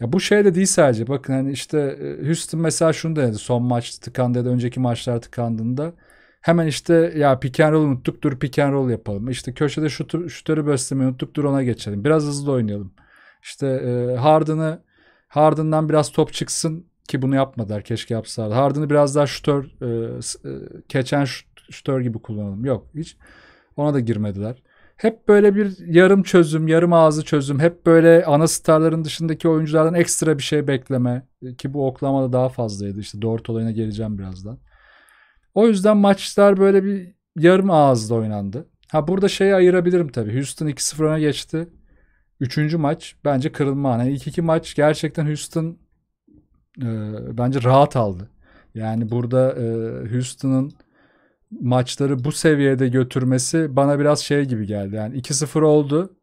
Ya bu şey de değil sadece. Bakın hani işte e, Houston mesela şunu denedi. Son maç tıkandı ya da önceki maçlar tıkandığında hemen işte ya pick and roll unuttuk dur pick and roll yapalım. İşte köşede şutu, şutları beslemeyi unuttuk dur ona geçelim. Biraz hızlı oynayalım. İşte e, Harden'ı Harden'dan biraz top çıksın ki bunu yapmadılar keşke yapsalar. Harden'ı biraz daha şutör, e, e keçen şutör gibi kullanalım. Yok hiç ona da girmediler. Hep böyle bir yarım çözüm, yarım ağzı çözüm. Hep böyle ana starların dışındaki oyunculardan ekstra bir şey bekleme. E, ki bu oklamada daha fazlaydı. İşte Dort olayına geleceğim birazdan. O yüzden maçlar böyle bir yarım ağızla oynandı. Ha burada şeyi ayırabilirim tabii. Houston 2-0 öne geçti. Üçüncü maç bence kırılma an. Yani ilk iki maç gerçekten Houston e, bence rahat aldı. Yani burada e, Houston'ın maçları bu seviyede götürmesi bana biraz şey gibi geldi. Yani 2-0 oldu.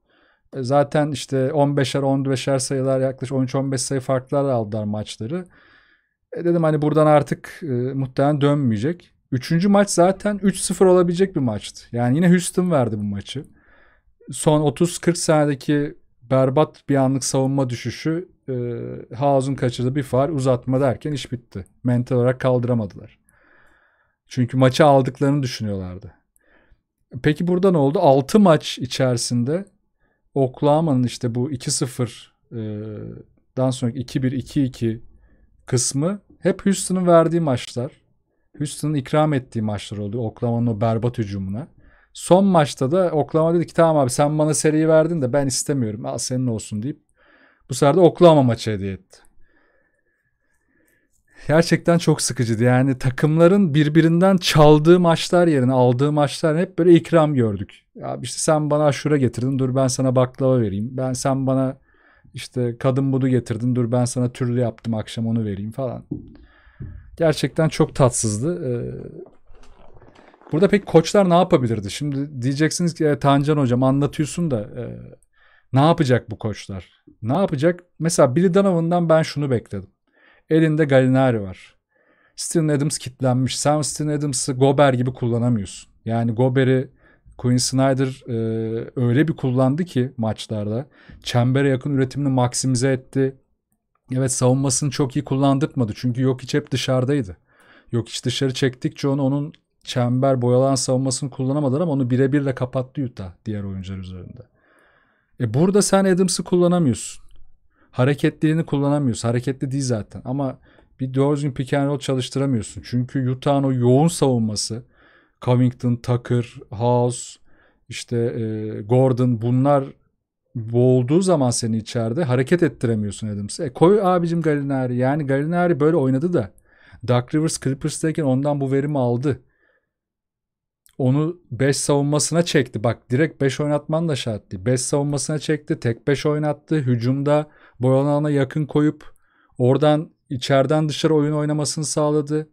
E, zaten işte 15'er 15'er sayılar yaklaşık 13-15 sayı farklar aldılar maçları. E dedim hani buradan artık e, muhtemelen dönmeyecek. Üçüncü maç zaten 3-0 olabilecek bir maçtı. Yani yine Houston verdi bu maçı. Son 30-40 senedeki berbat bir anlık savunma düşüşü e, ee, Haas'ın kaçırdığı bir far uzatma derken iş bitti. Mental olarak kaldıramadılar. Çünkü maçı aldıklarını düşünüyorlardı. Peki burada ne oldu? 6 maç içerisinde Oklahoma'nın işte bu 2-0'dan e, sonra 2-1-2-2 kısmı hep Houston'ın verdiği maçlar. Houston'ın ikram ettiği maçlar oldu Oklahoma'nın o berbat hücumuna. Son maçta da Oklahoma dedi ki tamam abi sen bana seriyi verdin de ben istemiyorum. Al senin olsun deyip bu sefer de Oklahoma maçı hediye etti. Gerçekten çok sıkıcıydı. Yani takımların birbirinden çaldığı maçlar yerine aldığı maçlar hep böyle ikram gördük. Ya işte sen bana aşure getirdin dur ben sana baklava vereyim. Ben sen bana işte kadın budu getirdin dur ben sana türlü yaptım akşam onu vereyim falan. Gerçekten çok tatsızdı. Ee, burada pek koçlar ne yapabilirdi? Şimdi diyeceksiniz ki e, Tancan hocam anlatıyorsun da e, ne yapacak bu koçlar? Ne yapacak? Mesela Billy Donovan'dan ben şunu bekledim. Elinde Galinari var. Steven Adams kitlenmiş. Sam Steven Adams'ı Gober gibi kullanamıyorsun. Yani Gober'i Quinn Snyder e, öyle bir kullandı ki maçlarda. Çembere yakın üretimini maksimize etti. Evet savunmasını çok iyi kullandırtmadı. Çünkü yok hiç hep dışarıdaydı. Yok hiç dışarı çektikçe onu onun çember boyalan savunmasını kullanamadılar ama onu birebir de kapattı Utah diğer oyuncular üzerinde. E burada sen Adams'ı kullanamıyorsun. Hareketlerini kullanamıyorsun. Hareketli değil zaten. Ama bir doğru pick and roll çalıştıramıyorsun. Çünkü Utah'ın o yoğun savunması Covington, Tucker, House, işte e, Gordon bunlar boğulduğu zaman seni içeride hareket ettiremiyorsun Adams'ı. E koy abicim Galinari. Yani Galinari böyle oynadı da Doug Rivers Clippers'teyken ondan bu verimi aldı onu 5 savunmasına çekti. Bak direkt 5 oynatman da şarttı. değil. 5 savunmasına çekti. Tek 5 oynattı. Hücumda boyalanana yakın koyup oradan içeriden dışarı oyun oynamasını sağladı.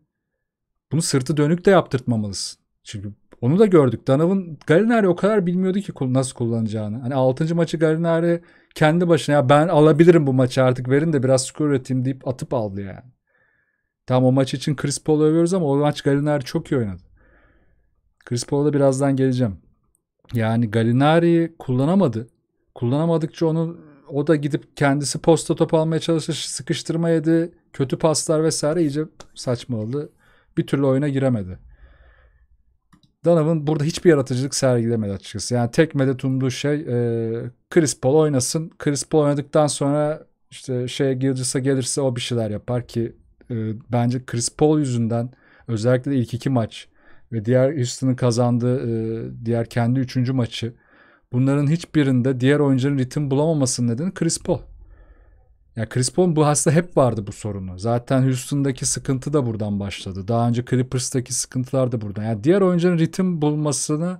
Bunu sırtı dönük de yaptırtmamalısın. Çünkü onu da gördük. Donovan Galinari o kadar bilmiyordu ki nasıl kullanacağını. Hani 6. maçı Galinari kendi başına ya ben alabilirim bu maçı artık verin de biraz skor üreteyim deyip atıp aldı yani. Tam o maç için Chris Paul'u övüyoruz ama o maç Galinari çok iyi oynadı. Chris Paul'a birazdan geleceğim. Yani Galinari'yi kullanamadı. Kullanamadıkça onu o da gidip kendisi posta top almaya çalışır, sıkıştırma yedi, kötü paslar vesaire iyice saçmaladı. Bir türlü oyuna giremedi. Donovan burada hiçbir yaratıcılık sergilemedi açıkçası. Yani tek medet umduğu şey e, Chris Paul oynasın. Chris Paul oynadıktan sonra işte şey Gilgis'a gelirse o bir şeyler yapar ki e, bence Chris Paul yüzünden özellikle ilk iki maç ve diğer Houston'ın kazandığı e, diğer kendi üçüncü maçı bunların hiçbirinde diğer oyuncuların ritim bulamamasının nedeni Chris Paul. Yani Chris Paul'un bu hasta hep vardı bu sorunu. Zaten Houston'daki sıkıntı da buradan başladı. Daha önce Clippers'taki sıkıntılar da buradan. Yani diğer oyuncuların ritim bulmasını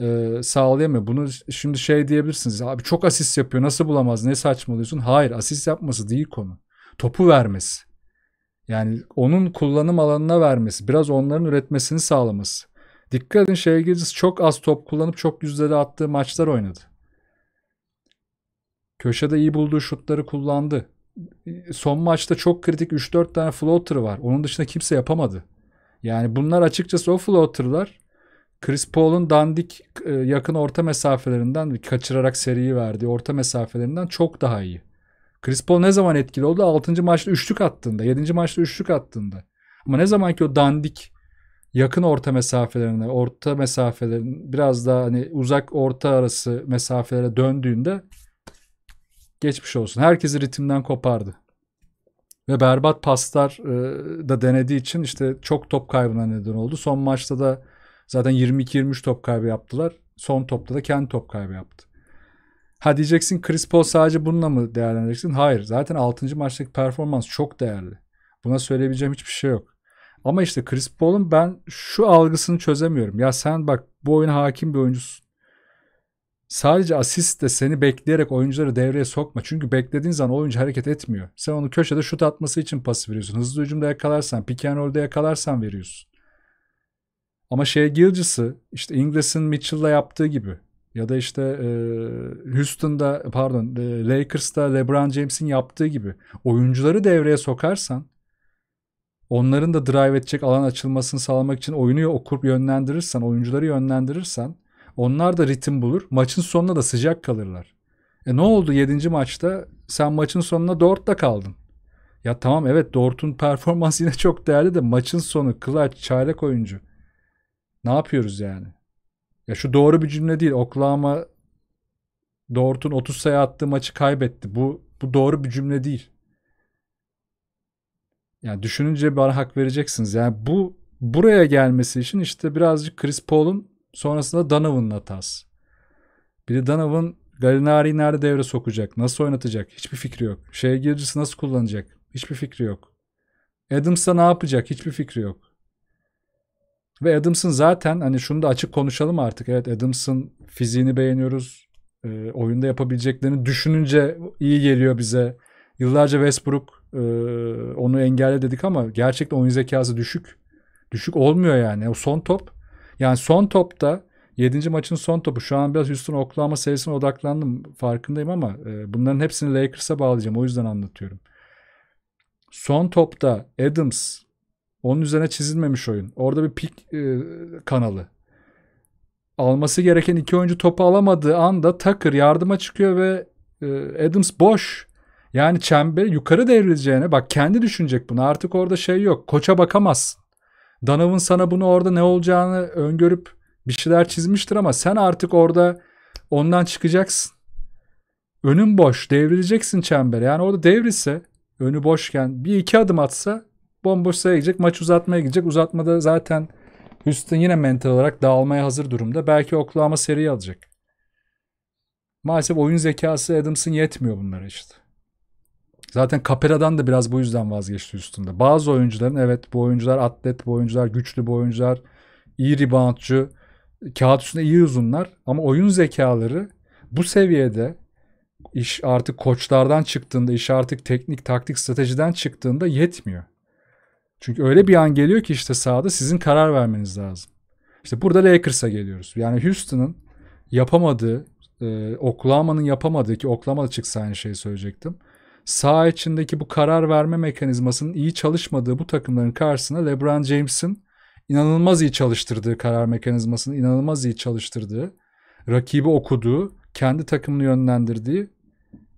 e, sağlayamıyor. Bunu şimdi şey diyebilirsiniz. Abi çok asist yapıyor nasıl bulamaz ne saçmalıyorsun? Hayır asist yapması değil konu. Topu vermesi. Yani onun kullanım alanına vermesi, biraz onların üretmesini sağlaması. Dikkat edin Shea Gilgis çok az top kullanıp çok yüzdeli attığı maçlar oynadı. Köşede iyi bulduğu şutları kullandı. Son maçta çok kritik 3-4 tane floater var. Onun dışında kimse yapamadı. Yani bunlar açıkçası o floaterlar Chris Paul'un dandik e, yakın orta mesafelerinden kaçırarak seriyi verdiği orta mesafelerinden çok daha iyi. Chris Paul ne zaman etkili oldu? 6. maçta üçlük attığında, 7. maçta üçlük attığında. Ama ne zaman ki o dandik yakın orta mesafelerine, orta mesafelerin biraz daha hani uzak orta arası mesafelere döndüğünde geçmiş olsun. Herkesi ritimden kopardı. Ve berbat paslar e, da denediği için işte çok top kaybına neden oldu. Son maçta da zaten 22-23 top kaybı yaptılar. Son topta da kendi top kaybı yaptı. Ha diyeceksin Chris Paul sadece bununla mı değerlendireceksin? Hayır. Zaten 6. maçtaki performans çok değerli. Buna söyleyebileceğim hiçbir şey yok. Ama işte Chris Paul'un ben şu algısını çözemiyorum. Ya sen bak bu oyuna hakim bir oyuncusun. Sadece asist de seni bekleyerek oyuncuları devreye sokma. Çünkü beklediğin zaman oyuncu hareket etmiyor. Sen onu köşede şut atması için pas veriyorsun. Hızlı hücumda yakalarsan, pick and roll'da yakalarsan veriyorsun. Ama şey Gilgis'ı işte Ingles'in Mitchell'la yaptığı gibi ya da işte e, Houston'da pardon e, Lakers'ta LeBron James'in yaptığı gibi oyuncuları devreye sokarsan onların da drive edecek alan açılmasını sağlamak için oyunu okurup yönlendirirsen, oyuncuları yönlendirirsen onlar da ritim bulur. Maçın sonuna da sıcak kalırlar. E ne oldu 7. maçta? Sen maçın sonuna Dort'ta kaldın. Ya tamam evet Dort'un performansı yine çok değerli de maçın sonu clutch, çaylak oyuncu. Ne yapıyoruz yani? Ya şu doğru bir cümle değil. Oklahoma Dort'un 30 sayı attığı maçı kaybetti. Bu bu doğru bir cümle değil. Yani düşününce bana hak vereceksiniz. Yani bu buraya gelmesi için işte birazcık Chris Paul'un sonrasında Donovan'ın hatası. Bir de Donovan Galinari'yi nerede devre sokacak? Nasıl oynatacak? Hiçbir fikri yok. Şeye giricisi nasıl kullanacak? Hiçbir fikri yok. Adams'a ne yapacak? Hiçbir fikri yok. Ve Adams'ın zaten hani şunu da açık konuşalım artık. Evet Adams'ın fiziğini beğeniyoruz. E, oyunda yapabileceklerini düşününce iyi geliyor bize. Yıllarca Westbrook e, onu engelle dedik ama gerçekten oyun zekası düşük. Düşük olmuyor yani. O son top. Yani son topta 7. maçın son topu. Şu an biraz Houston Oklahoma serisine odaklandım. Farkındayım ama e, bunların hepsini Lakers'a bağlayacağım. O yüzden anlatıyorum. Son topta Adams onun üzerine çizilmemiş oyun. Orada bir pik e, kanalı. Alması gereken iki oyuncu topu alamadığı anda Tucker yardıma çıkıyor ve e, Adams boş. Yani çember yukarı devrileceğine bak kendi düşünecek bunu. Artık orada şey yok. Koça bakamazsın. Danavın sana bunu orada ne olacağını öngörüp bir şeyler çizmiştir ama sen artık orada ondan çıkacaksın. Önün boş devrileceksin çember Yani orada devrilse önü boşken bir iki adım atsa bomboş sayı gidecek. Maç uzatmaya gidecek. Uzatmada zaten Houston yine mental olarak dağılmaya hazır durumda. Belki Oklahoma seri alacak. Maalesef oyun zekası Adams'ın yetmiyor bunlara işte. Zaten Capera'dan da biraz bu yüzden vazgeçti üstünde. Bazı oyuncuların evet bu oyuncular atlet, bu oyuncular güçlü, bu oyuncular iyi reboundcu, kağıt üstünde iyi uzunlar ama oyun zekaları bu seviyede iş artık koçlardan çıktığında, iş artık teknik, taktik, stratejiden çıktığında yetmiyor. Çünkü öyle bir an geliyor ki işte sahada sizin karar vermeniz lazım. İşte burada Lakers'a geliyoruz. Yani Houston'ın yapamadığı, e, Oklahoma'nın yapamadığı ki Oklahoma'da çıksa aynı şeyi söyleyecektim. Sağ içindeki bu karar verme mekanizmasının iyi çalışmadığı bu takımların karşısına LeBron James'in inanılmaz iyi çalıştırdığı karar mekanizmasını inanılmaz iyi çalıştırdığı, rakibi okuduğu, kendi takımını yönlendirdiği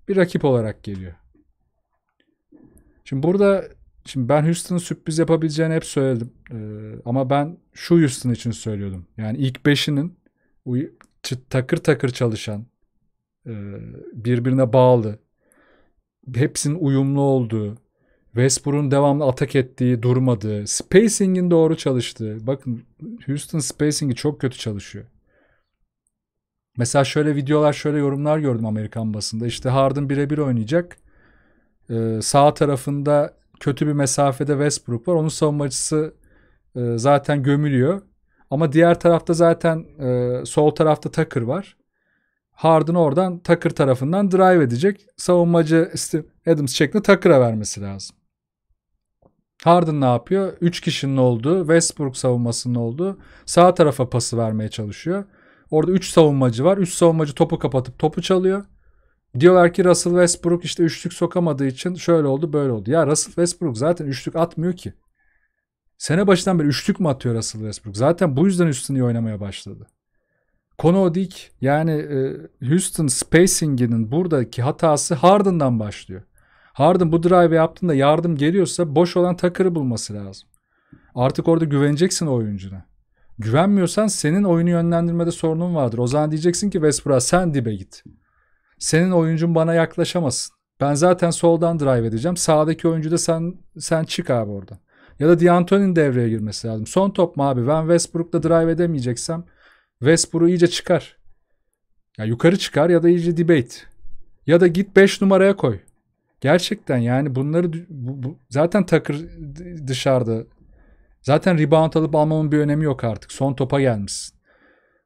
bir rakip olarak geliyor. Şimdi burada Şimdi ben Houston'ın sürpriz yapabileceğini hep söyledim. Ee, ama ben şu Houston için söylüyordum. Yani ilk beşinin takır takır çalışan, e, birbirine bağlı, hepsinin uyumlu olduğu, Westbrook'un devamlı atak ettiği, durmadığı, spacing'in doğru çalıştığı. Bakın Houston spacing'i çok kötü çalışıyor. Mesela şöyle videolar, şöyle yorumlar gördüm Amerikan basında. İşte Harden birebir oynayacak. Ee, sağ tarafında kötü bir mesafede Westbrook var. Onun savunmacısı e, zaten gömülüyor. Ama diğer tarafta zaten e, sol tarafta Tucker var. Harden oradan Tucker tarafından drive edecek. Savunmacı Steve Adams şeklinde Tucker'a vermesi lazım. Harden ne yapıyor? 3 kişinin olduğu, Westbrook savunmasının olduğu sağ tarafa pası vermeye çalışıyor. Orada 3 savunmacı var. 3 savunmacı topu kapatıp topu çalıyor. Diyorlar ki Russell Westbrook işte üçlük sokamadığı için şöyle oldu böyle oldu. Ya Russell Westbrook zaten üçlük atmıyor ki. Sene başından beri üçlük mü atıyor Russell Westbrook? Zaten bu yüzden üstünü oynamaya başladı. Konu o değil. Yani e, Houston spacing'inin buradaki hatası Harden'dan başlıyor. Harden bu drive yaptığında yardım geliyorsa boş olan takırı bulması lazım. Artık orada güveneceksin oyuncuna. Güvenmiyorsan senin oyunu yönlendirmede sorunun vardır. O zaman diyeceksin ki Westbrook'a sen dibe git senin oyuncun bana yaklaşamasın. Ben zaten soldan drive edeceğim. Sağdaki oyuncu da sen sen çık abi orada. Ya da D'Antoni'nin devreye girmesi lazım. Son top mu abi? Ben Westbrook'la drive edemeyeceksem Westbrook'u iyice çıkar. Ya yukarı çıkar ya da iyice debate. Ya da git 5 numaraya koy. Gerçekten yani bunları bu, bu, zaten takır dışarıda. Zaten rebound alıp almamın bir önemi yok artık. Son topa gelmişsin.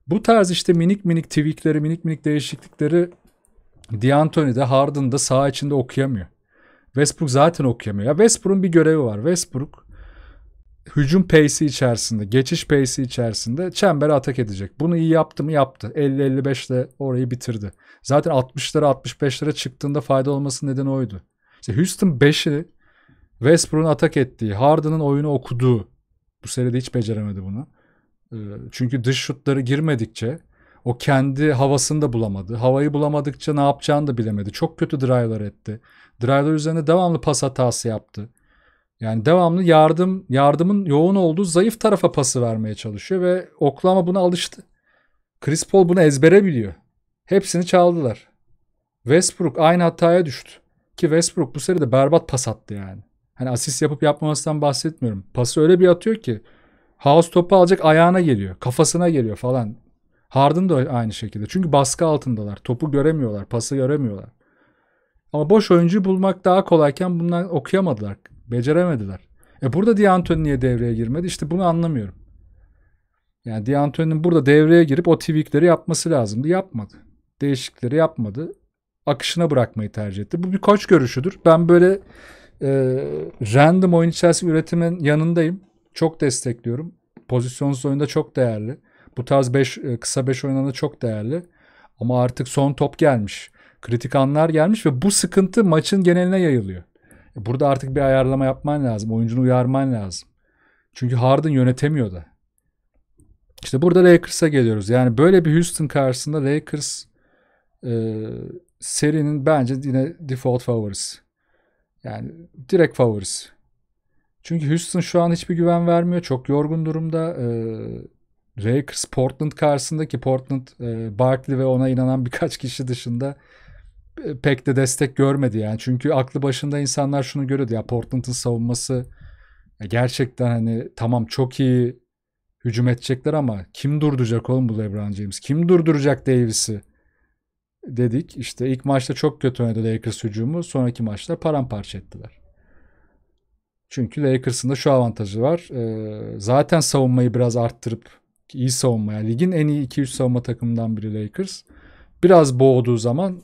Bu tarz işte minik minik tweakleri, minik minik değişiklikleri D'Antoni de Harden da sağ içinde okuyamıyor. Westbrook zaten okuyamıyor. Ya Westbrook'un bir görevi var. Westbrook hücum pace'i içerisinde, geçiş pace'i içerisinde çembere atak edecek. Bunu iyi yaptı mı? Yaptı. 50 55 ile orayı bitirdi. Zaten 60'lara 65'lere çıktığında fayda olması nedeni oydu. İşte Houston 5'i Westbrook'un atak ettiği, Harden'ın oyunu okuduğu. Bu seride hiç beceremedi bunu. Ee, çünkü dış şutları girmedikçe o kendi havasını da bulamadı. Havayı bulamadıkça ne yapacağını da bilemedi. Çok kötü drylar etti. Drylar üzerine devamlı pas hatası yaptı. Yani devamlı yardım yardımın yoğun olduğu zayıf tarafa pası vermeye çalışıyor ve Oklahoma buna alıştı. Chris Paul bunu ezbere biliyor. Hepsini çaldılar. Westbrook aynı hataya düştü. Ki Westbrook bu seride berbat pas attı yani. Hani asist yapıp yapmamasından bahsetmiyorum. Pası öyle bir atıyor ki House topu alacak ayağına geliyor. Kafasına geliyor falan. Harden da aynı şekilde. Çünkü baskı altındalar. Topu göremiyorlar. Pası göremiyorlar. Ama boş oyuncu bulmak daha kolayken bunlar okuyamadılar. Beceremediler. E burada D'Antoni niye devreye girmedi? İşte bunu anlamıyorum. Yani D'Antoni'nin burada devreye girip o tweakleri yapması lazımdı. Yapmadı. Değişikleri yapmadı. Akışına bırakmayı tercih etti. Bu bir koç görüşüdür. Ben böyle e, random oyun içerisinde üretimin yanındayım. Çok destekliyorum. Pozisyonsuz oyunda çok değerli. Bu tarz beş, e, kısa 5 oynanı çok değerli. Ama artık son top gelmiş. Kritik anlar gelmiş ve bu sıkıntı maçın geneline yayılıyor. E, burada artık bir ayarlama yapman lazım. Oyuncunu uyarman lazım. Çünkü Harden yönetemiyor da. İşte burada Lakers'a geliyoruz. Yani böyle bir Houston karşısında Lakers e, serinin bence yine default favoris. Yani direkt favoris. Çünkü Houston şu an hiçbir güven vermiyor. Çok yorgun durumda. E, Lakers Portland karşısındaki Portland e, Barkley ve ona inanan birkaç kişi dışında e, pek de destek görmedi yani. Çünkü aklı başında insanlar şunu görüyordu ya Portland'ın savunması ya gerçekten hani tamam çok iyi hücum edecekler ama kim durduracak oğlum bu LeBron James? Kim durduracak Davis'i? Dedik işte ilk maçta çok kötü oynadı Lakers hücumu. Sonraki maçta paramparça ettiler. Çünkü Lakers'ın da şu avantajı var. E, zaten savunmayı biraz arttırıp iyi savunmaya. Ligin en iyi 2-3 savunma takımından biri Lakers. Biraz boğduğu zaman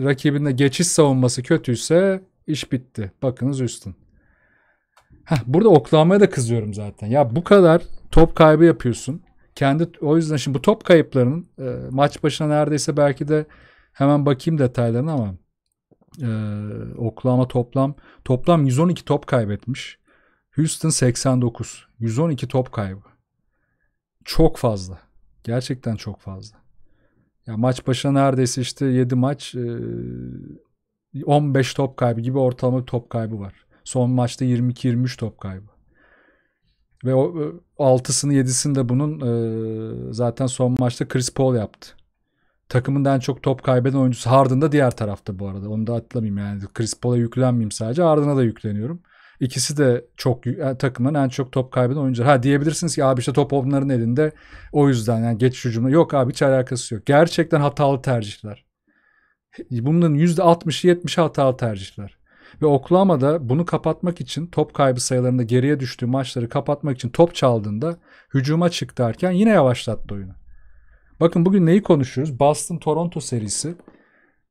rakibinde geçiş savunması kötüyse iş bitti. Bakınız Houston. Heh, burada oklamaya da kızıyorum zaten. Ya bu kadar top kaybı yapıyorsun. Kendi o yüzden şimdi bu top kayıplarının e, maç başına neredeyse belki de hemen bakayım detaylarına ama e, Oklahoma toplam toplam 112 top kaybetmiş. Houston 89. 112 top kaybı çok fazla. Gerçekten çok fazla. Ya maç başına neredeyse işte 7 maç 15 top kaybı gibi ortalama bir top kaybı var. Son maçta 22-23 top kaybı. Ve o 6'sını 7'sini de bunun zaten son maçta Chris Paul yaptı. Takımından çok top kaybeden oyuncusu Harden da diğer tarafta bu arada. Onu da atlamayayım yani. Chris Paul'a yüklenmeyeyim sadece. Harden'a da yükleniyorum. İkisi de çok yani takımdan en çok top kaybeden oyuncular. Ha diyebilirsiniz ki abi işte top onların elinde. O yüzden yani geç şu Yok abi hiç alakası yok. Gerçekten hatalı tercihler. Bunların %60'ı 70'i hatalı tercihler. Ve Oklahoma'da bunu kapatmak için top kaybı sayılarında geriye düştüğü maçları kapatmak için top çaldığında hücuma çıktı erken yine yavaşlattı oyunu. Bakın bugün neyi konuşuyoruz? Boston Toronto serisi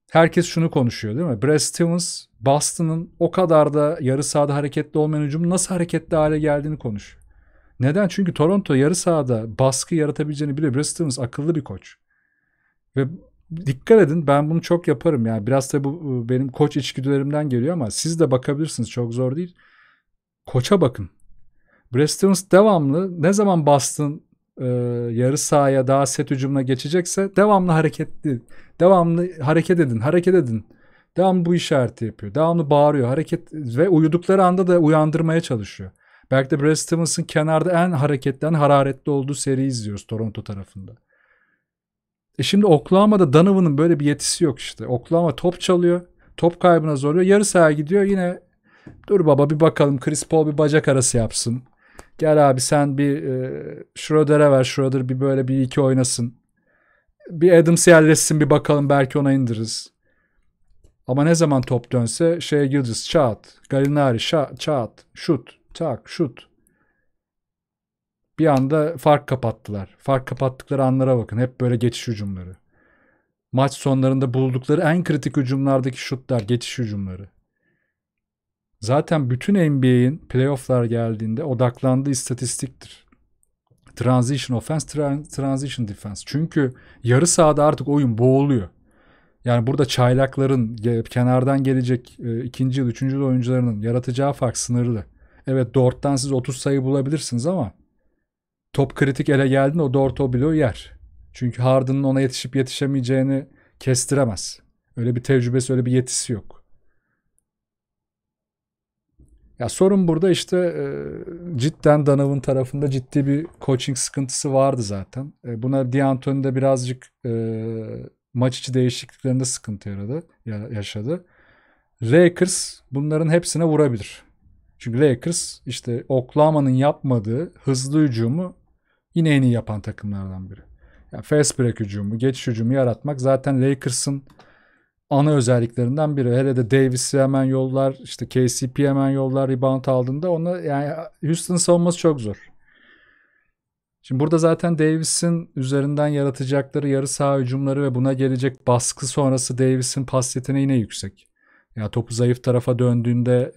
herkes şunu konuşuyor değil mi? Brad Stevens Boston'ın o kadar da yarı sahada hareketli olmayan hücumun nasıl hareketli hale geldiğini konuşuyor. Neden? Çünkü Toronto yarı sahada baskı yaratabileceğini biliyor. Brad Stevens akıllı bir koç. Ve dikkat edin ben bunu çok yaparım. Yani biraz da bu e, benim koç içgüdülerimden geliyor ama siz de bakabilirsiniz. Çok zor değil. Koça bakın. Brad Stevens devamlı ne zaman Boston e, yarı sahaya daha set hücumuna geçecekse devamlı hareketli, devamlı hareket edin, hareket edin. Devamlı bu işareti yapıyor. Devamlı bağırıyor. Hareket ve uyudukları anda da uyandırmaya çalışıyor. Belki de Brad Stevens'ın kenarda en hareketli, en hararetli olduğu seri izliyoruz Toronto tarafında. E şimdi Oklahoma'da Donovan'ın böyle bir yetisi yok işte. Oklahoma top çalıyor. Top kaybına zorluyor. Yarı sahaya gidiyor. Yine dur baba bir bakalım Chris Paul bir bacak arası yapsın. Gel abi sen bir e, Schroeder'e ver. Schroeder bir böyle bir iki oynasın. Bir Adams yerleşsin bir bakalım belki ona indiririz. Ama ne zaman top dönse şeye gireceğiz. Çat, Galinari, çat, şut, tak, şut. Bir anda fark kapattılar. Fark kapattıkları anlara bakın. Hep böyle geçiş hücumları. Maç sonlarında buldukları en kritik hücumlardaki şutlar, geçiş hücumları. Zaten bütün NBA'in playofflar geldiğinde odaklandığı istatistiktir. Transition offense, tra- transition defense. Çünkü yarı sahada artık oyun boğuluyor. Yani burada çaylakların kenardan gelecek e, ikinci yıl, üçüncü yıl oyuncularının yaratacağı fark sınırlı. Evet Dort'tan siz 30 sayı bulabilirsiniz ama top kritik ele geldiğinde o Dort o bloğu yer. Çünkü Harden'ın ona yetişip yetişemeyeceğini kestiremez. Öyle bir tecrübesi, öyle bir yetisi yok. Ya sorun burada işte e, cidden Donovan tarafında ciddi bir coaching sıkıntısı vardı zaten. E, buna D'Antoni de birazcık e, maç içi değişikliklerinde sıkıntı yaradı, ya, yaşadı. Lakers bunların hepsine vurabilir. Çünkü Lakers işte Oklahoma'nın yapmadığı hızlı hücumu yine en iyi yapan takımlardan biri. Yani fast break hücumu, geçiş hücumu yaratmak zaten Lakers'ın ana özelliklerinden biri. Hele de Davis'i hemen yollar, işte KCP hemen yollar rebound aldığında onu yani Houston savunması çok zor. Şimdi burada zaten Davis'in üzerinden yaratacakları yarı saha hücumları ve buna gelecek baskı sonrası Davis'in pas yeteneği yine yüksek. Yani topu zayıf tarafa döndüğünde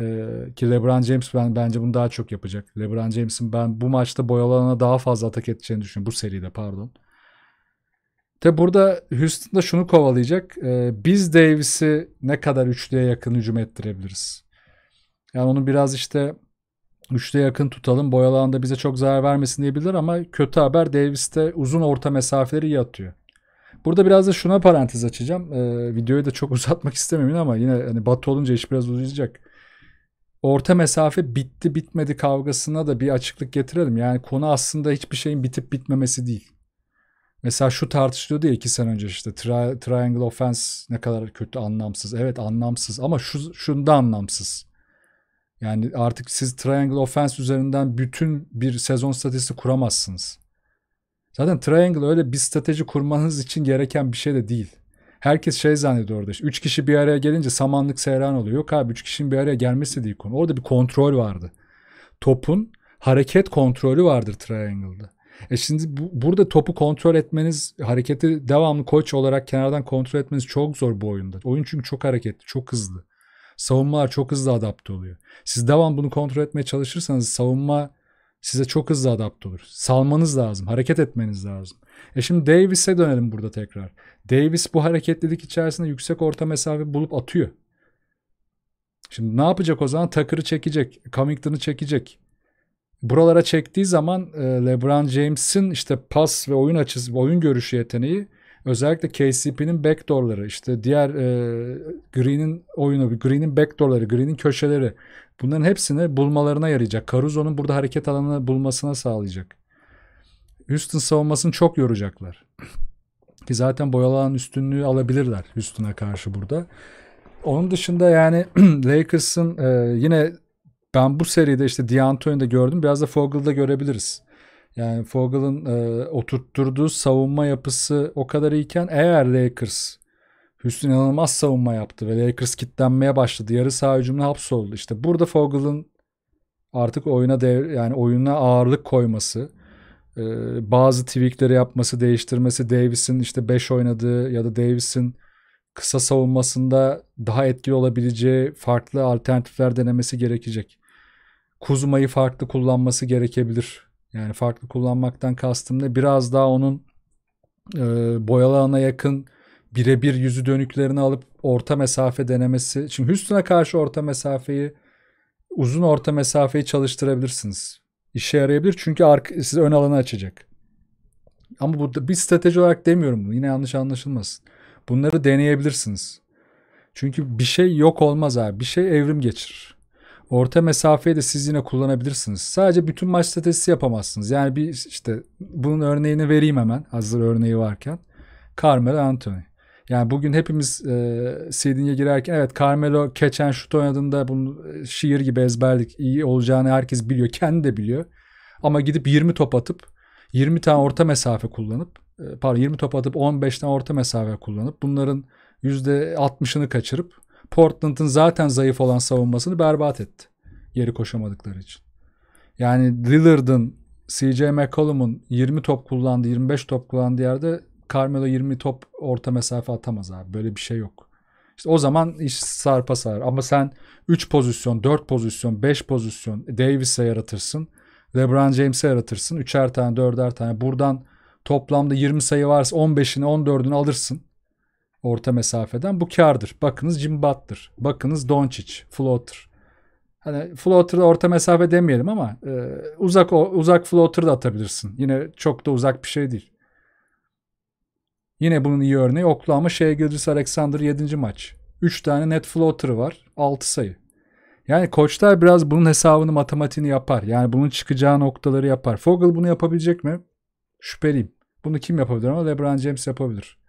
e, ki LeBron James ben bence bunu daha çok yapacak. LeBron James'in ben bu maçta boyalanana daha fazla atak edeceğini düşünüyorum. Bu seride pardon. De burada Houston da şunu kovalayacak. E, biz Davis'i ne kadar üçlüye yakın hücum ettirebiliriz? Yani onu biraz işte üçlüye yakın tutalım. Boyalı alanda bize çok zarar vermesin diyebilir ama kötü haber Davis'te uzun orta mesafeleri iyi atıyor. Burada biraz da şuna parantez açacağım. E, videoyu da çok uzatmak istemiyorum ama yine hani Batı olunca iş biraz uzayacak. Orta mesafe bitti bitmedi kavgasına da bir açıklık getirelim. Yani konu aslında hiçbir şeyin bitip bitmemesi değil. Mesela şu tartışılıyordu ya iki sene önce işte tri triangle offense ne kadar kötü anlamsız. Evet anlamsız ama şu şunda anlamsız. Yani artık siz triangle offense üzerinden bütün bir sezon stratejisi kuramazsınız. Zaten triangle öyle bir strateji kurmanız için gereken bir şey de değil. Herkes şey zannediyor orada. Işte, üç kişi bir araya gelince samanlık seyran oluyor. Yok abi üç kişinin bir araya gelmesi değil konu. Orada bir kontrol vardı. Topun hareket kontrolü vardır triangle'da. E şimdi bu, burada topu kontrol etmeniz, hareketi devamlı koç olarak kenardan kontrol etmeniz çok zor bu oyunda. Oyun çünkü çok hareketli, çok hızlı. Savunmalar çok hızlı adapte oluyor. Siz devam bunu kontrol etmeye çalışırsanız savunma size çok hızlı adapte olur. Salmanız lazım, hareket etmeniz lazım. E şimdi Davis'e dönelim burada tekrar. Davis bu hareketlilik içerisinde yüksek orta mesafe bulup atıyor. Şimdi ne yapacak o zaman? Takırı çekecek, Covington'ı çekecek buralara çektiği zaman e, LeBron James'in işte pas ve oyun açısı, oyun görüşü yeteneği özellikle KCP'nin backdoorları işte diğer e, Green'in oyunu, Green'in backdoorları, Green'in köşeleri bunların hepsini bulmalarına yarayacak. Caruso'nun burada hareket alanını bulmasına sağlayacak. Houston savunmasını çok yoracaklar. Ki zaten boyalanan üstünlüğü alabilirler Houston'a karşı burada. Onun dışında yani Lakers'ın e, yine ben bu seride işte D'Antoni'de gördüm. Biraz da Fogel'da görebiliriz. Yani Fogel'ın e, oturtturduğu savunma yapısı o kadar iyiken eğer Lakers Hüsnü inanılmaz savunma yaptı ve Lakers kitlenmeye başladı. Yarı saha hücumuna hapsoldu. İşte burada Fogel'ın artık oyuna dev, yani oyuna ağırlık koyması, e, bazı tweakleri yapması, değiştirmesi, Davis'in işte 5 oynadığı ya da Davis'in kısa savunmasında daha etkili olabileceği farklı alternatifler denemesi gerekecek. Kuzma'yı farklı kullanması gerekebilir. Yani farklı kullanmaktan kastım ne? Biraz daha onun e, boyalı ana yakın birebir yüzü dönüklerini alıp orta mesafe denemesi. Şimdi Houston'a karşı orta mesafeyi uzun orta mesafeyi çalıştırabilirsiniz. İşe yarayabilir çünkü arka, size ön alanı açacak. Ama burada bir strateji olarak demiyorum bunu. Yine yanlış anlaşılmasın. Bunları deneyebilirsiniz. Çünkü bir şey yok olmaz abi. Bir şey evrim geçirir. Orta mesafeyi de siz yine kullanabilirsiniz. Sadece bütün maç stratejisi yapamazsınız. Yani bir işte bunun örneğini vereyim hemen hazır örneği varken. Carmelo Anthony. Yani bugün hepimiz e, seeding'e girerken evet Carmelo catch şut oynadığında bunu e, şiir gibi ezberlik iyi olacağını herkes biliyor. Kendi de biliyor. Ama gidip 20 top atıp 20 tane orta mesafe kullanıp e, pardon 20 top atıp 15 tane orta mesafe kullanıp bunların %60'ını kaçırıp Portland'ın zaten zayıf olan savunmasını berbat etti. yeri koşamadıkları için. Yani Lillard'ın, CJ McCollum'un 20 top kullandı, 25 top kullandığı yerde Carmelo 20 top orta mesafe atamaz abi. Böyle bir şey yok. İşte o zaman iş sarpa sarar. Ama sen 3 pozisyon, 4 pozisyon, 5 pozisyon Davis'e yaratırsın. LeBron James'e yaratırsın. Üçer tane, dörder tane. Buradan toplamda 20 sayı varsa 15'ini, 14'ünü alırsın orta mesafeden bu kardır. Bakınız Jim Butler, bakınız Doncic, Floater. Hani floater orta mesafe demeyelim ama e, uzak uzak floater da atabilirsin. Yine çok da uzak bir şey değil. Yine bunun iyi örneği Oklahoma şeye Gilgis Alexander 7. maç. 3 tane net floater var. 6 sayı. Yani koçlar biraz bunun hesabını matematiğini yapar. Yani bunun çıkacağı noktaları yapar. Fogel bunu yapabilecek mi? Şüpheliyim. Bunu kim yapabilir ama LeBron James yapabilir.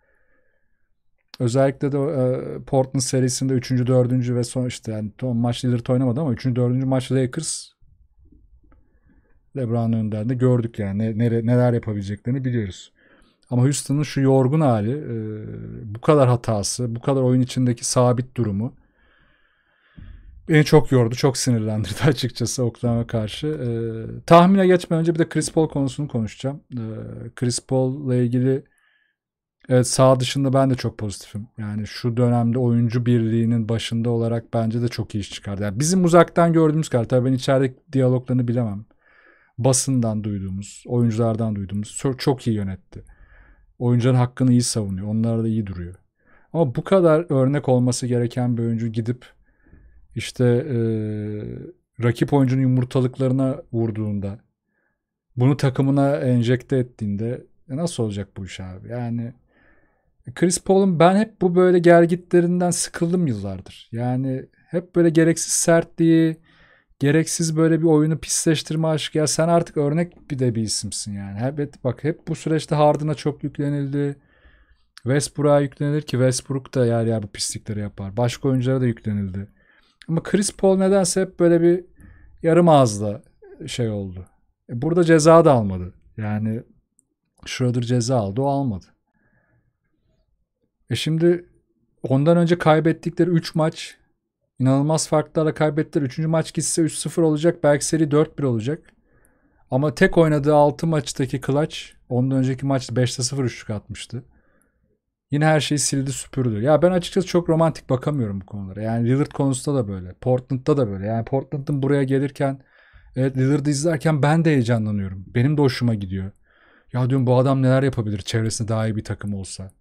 Özellikle de e, Portland serisinde 3. 4. ve son işte yani ton maç lider oynamadı ama 3. 4. maç Lakers LeBron'un önderinde gördük yani ne, nere, neler yapabileceklerini biliyoruz. Ama Houston'ın şu yorgun hali, e, bu kadar hatası, bu kadar oyun içindeki sabit durumu beni çok yordu, çok sinirlendirdi açıkçası Oklahoma karşı. E, tahmine geçmeden önce bir de Chris Paul konusunu konuşacağım. E, Chris Paul'la ilgili Evet sağ dışında ben de çok pozitifim. Yani şu dönemde oyuncu birliğinin başında olarak bence de çok iyi iş çıkardı. Yani bizim uzaktan gördüğümüz kadar tabii ben içerideki diyaloglarını bilemem. Basından duyduğumuz, oyunculardan duyduğumuz çok, çok iyi yönetti. Oyuncuların hakkını iyi savunuyor. Onlar da iyi duruyor. Ama bu kadar örnek olması gereken bir oyuncu gidip işte e, rakip oyuncunun yumurtalıklarına vurduğunda bunu takımına enjekte ettiğinde e, nasıl olacak bu iş abi? Yani Chris Paul'un ben hep bu böyle gergitlerinden sıkıldım yıllardır. Yani hep böyle gereksiz sertliği, gereksiz böyle bir oyunu pisleştirme aşkı. Ya sen artık örnek bir de bir isimsin yani. Hep, bak hep bu süreçte Harden'a çok yüklenildi. Westbrook'a yüklenir ki Westbrook da yer yer bu pislikleri yapar. Başka oyunculara da yüklenildi. Ama Chris Paul nedense hep böyle bir yarım ağızla şey oldu. E, burada ceza da almadı. Yani Schroeder ceza aldı o almadı. E şimdi ondan önce kaybettikleri 3 maç inanılmaz farklarla kaybettiler. 3. maç gitse 3-0 olacak. Belki seri 4-1 olacak. Ama tek oynadığı 6 maçtaki Kılaç ondan önceki maçta 5'te 0 üçlük atmıştı. Yine her şeyi sildi süpürdü. Ya ben açıkçası çok romantik bakamıyorum bu konulara. Yani Lillard konusunda da böyle. Portland'da da böyle. Yani Portland'ın buraya gelirken evet Lillard'ı izlerken ben de heyecanlanıyorum. Benim de hoşuma gidiyor. Ya diyorum bu adam neler yapabilir çevresinde daha iyi bir takım olsa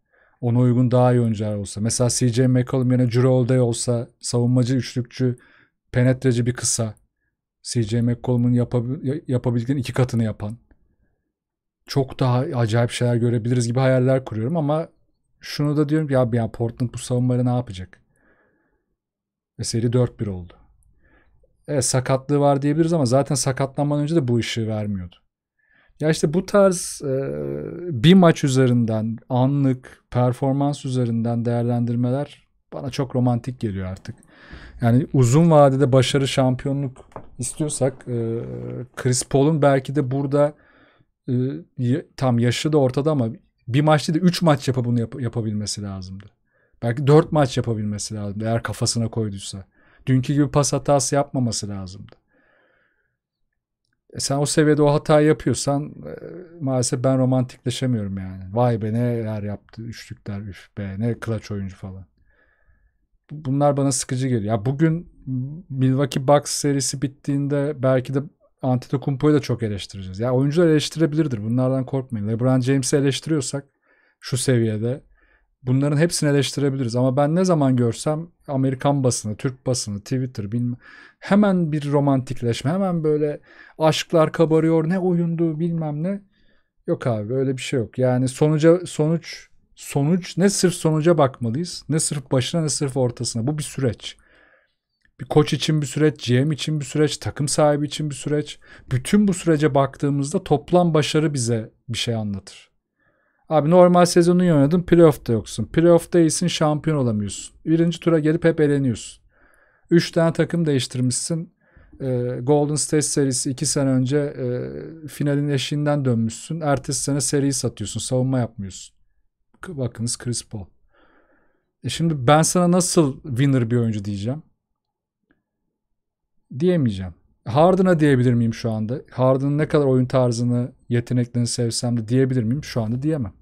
ona uygun daha iyi oyuncular olsa. Mesela CJ McCollum yine Drew Holiday olsa savunmacı, üçlükçü, penetreci bir kısa. CJ McCollum'un yapab- yapabildiğinin iki katını yapan. Çok daha acayip şeyler görebiliriz gibi hayaller kuruyorum ama şunu da diyorum ki ya, ya Portland bu savunmayla ne yapacak? Ve seri 4-1 oldu. Evet sakatlığı var diyebiliriz ama zaten sakatlanmadan önce de bu işi vermiyordu. Ya işte bu tarz e, bir maç üzerinden anlık performans üzerinden değerlendirmeler bana çok romantik geliyor artık. Yani uzun vadede başarı şampiyonluk istiyorsak e, Chris Paul'un belki de burada e, tam yaşı da ortada ama bir maçta da de 3 maç yapıp bunu yap- yapabilmesi lazımdı. Belki 4 maç yapabilmesi lazımdı eğer kafasına koyduysa. Dünkü gibi pas hatası yapmaması lazımdı. E, sen o seviyede o hatayı yapıyorsan e, maalesef ben romantikleşemiyorum yani. Vay be neler yaptı üçlükler üf be ne clutch oyuncu falan. Bunlar bana sıkıcı geliyor. Ya bugün Milwaukee Bucks serisi bittiğinde belki de Antetokounmpo'yu da çok eleştireceğiz. Ya oyuncular eleştirebilirdir. Bunlardan korkmayın. LeBron James'i eleştiriyorsak şu seviyede Bunların hepsini eleştirebiliriz ama ben ne zaman görsem Amerikan basını, Türk basını, Twitter bilmem hemen bir romantikleşme, hemen böyle aşklar kabarıyor, ne oyundu bilmem ne. Yok abi öyle bir şey yok. Yani sonuca sonuç sonuç ne sırf sonuca bakmalıyız, ne sırf başına ne sırf ortasına. Bu bir süreç. Bir koç için bir süreç, GM için bir süreç, takım sahibi için bir süreç. Bütün bu sürece baktığımızda toplam başarı bize bir şey anlatır. Abi normal sezonu iyi oynadın playoff'ta yoksun. Playoff'ta iyisin şampiyon olamıyorsun. Birinci tura gelip hep eleniyorsun. Üç tane takım değiştirmişsin. Ee, Golden State serisi iki sene önce e, finalin eşiğinden dönmüşsün. Ertesi sene seriyi satıyorsun. Savunma yapmıyorsun. Bakınız Chris Paul. E şimdi ben sana nasıl winner bir oyuncu diyeceğim? Diyemeyeceğim. Harden'a diyebilir miyim şu anda? Harden'ın ne kadar oyun tarzını yeteneklerini sevsem de diyebilir miyim? Şu anda diyemem.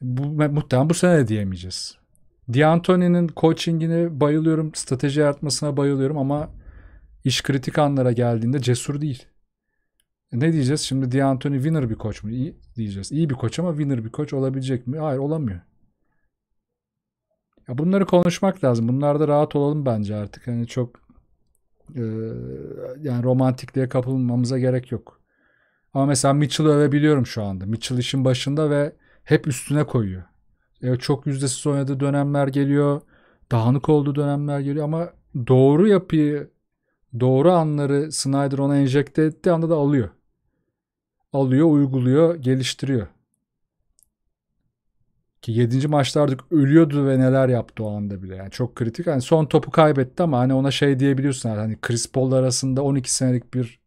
Bu, muhtemelen bu sene de diyemeyeceğiz. D'Antoni'nin coachingine bayılıyorum. Strateji yaratmasına bayılıyorum ama iş kritik anlara geldiğinde cesur değil. E, ne diyeceğiz? Şimdi D'Antoni winner bir koç mu? İyi diyeceğiz. İyi bir koç ama winner bir koç olabilecek mi? Hayır olamıyor. Ya bunları konuşmak lazım. Bunlarda rahat olalım bence artık. Hani çok e, yani romantikliğe kapılmamıza gerek yok. Ama mesela Mitchell'ı övebiliyorum şu anda. Mitchell işin başında ve hep üstüne koyuyor. E, çok yüzdesiz oynadığı dönemler geliyor. Dağınık olduğu dönemler geliyor ama doğru yapıyı, doğru anları Snyder ona enjekte ettiği anda da alıyor. Alıyor, uyguluyor, geliştiriyor. Ki 7. maçta artık ölüyordu ve neler yaptı o anda bile. Yani çok kritik. Hani son topu kaybetti ama hani ona şey diyebiliyorsun. Hani Chris Paul arasında 12 senelik bir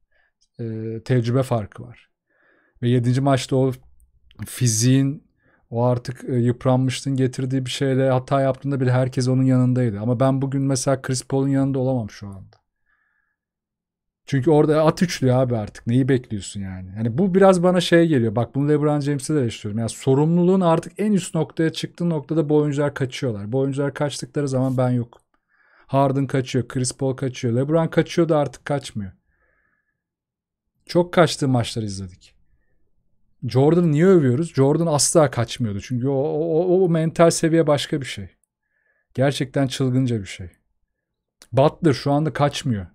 e, tecrübe farkı var. Ve yedinci maçta o fiziğin o artık e, yıpranmıştın getirdiği bir şeyle hata yaptığında bile herkes onun yanındaydı. Ama ben bugün mesela Chris Paul'un yanında olamam şu anda. Çünkü orada at üçlü abi artık. Neyi bekliyorsun yani? Hani bu biraz bana şey geliyor. Bak bunu LeBron James'e de eleştiriyorum. Yani sorumluluğun artık en üst noktaya çıktığı noktada bu oyuncular kaçıyorlar. Bu oyuncular kaçtıkları zaman ben yok. Harden kaçıyor. Chris Paul kaçıyor. LeBron kaçıyor da artık kaçmıyor. Çok kaçtığı maçları izledik. Jordan'ı niye övüyoruz? Jordan asla kaçmıyordu. Çünkü o, o, o mental seviye başka bir şey. Gerçekten çılgınca bir şey. Butler şu anda kaçmıyor.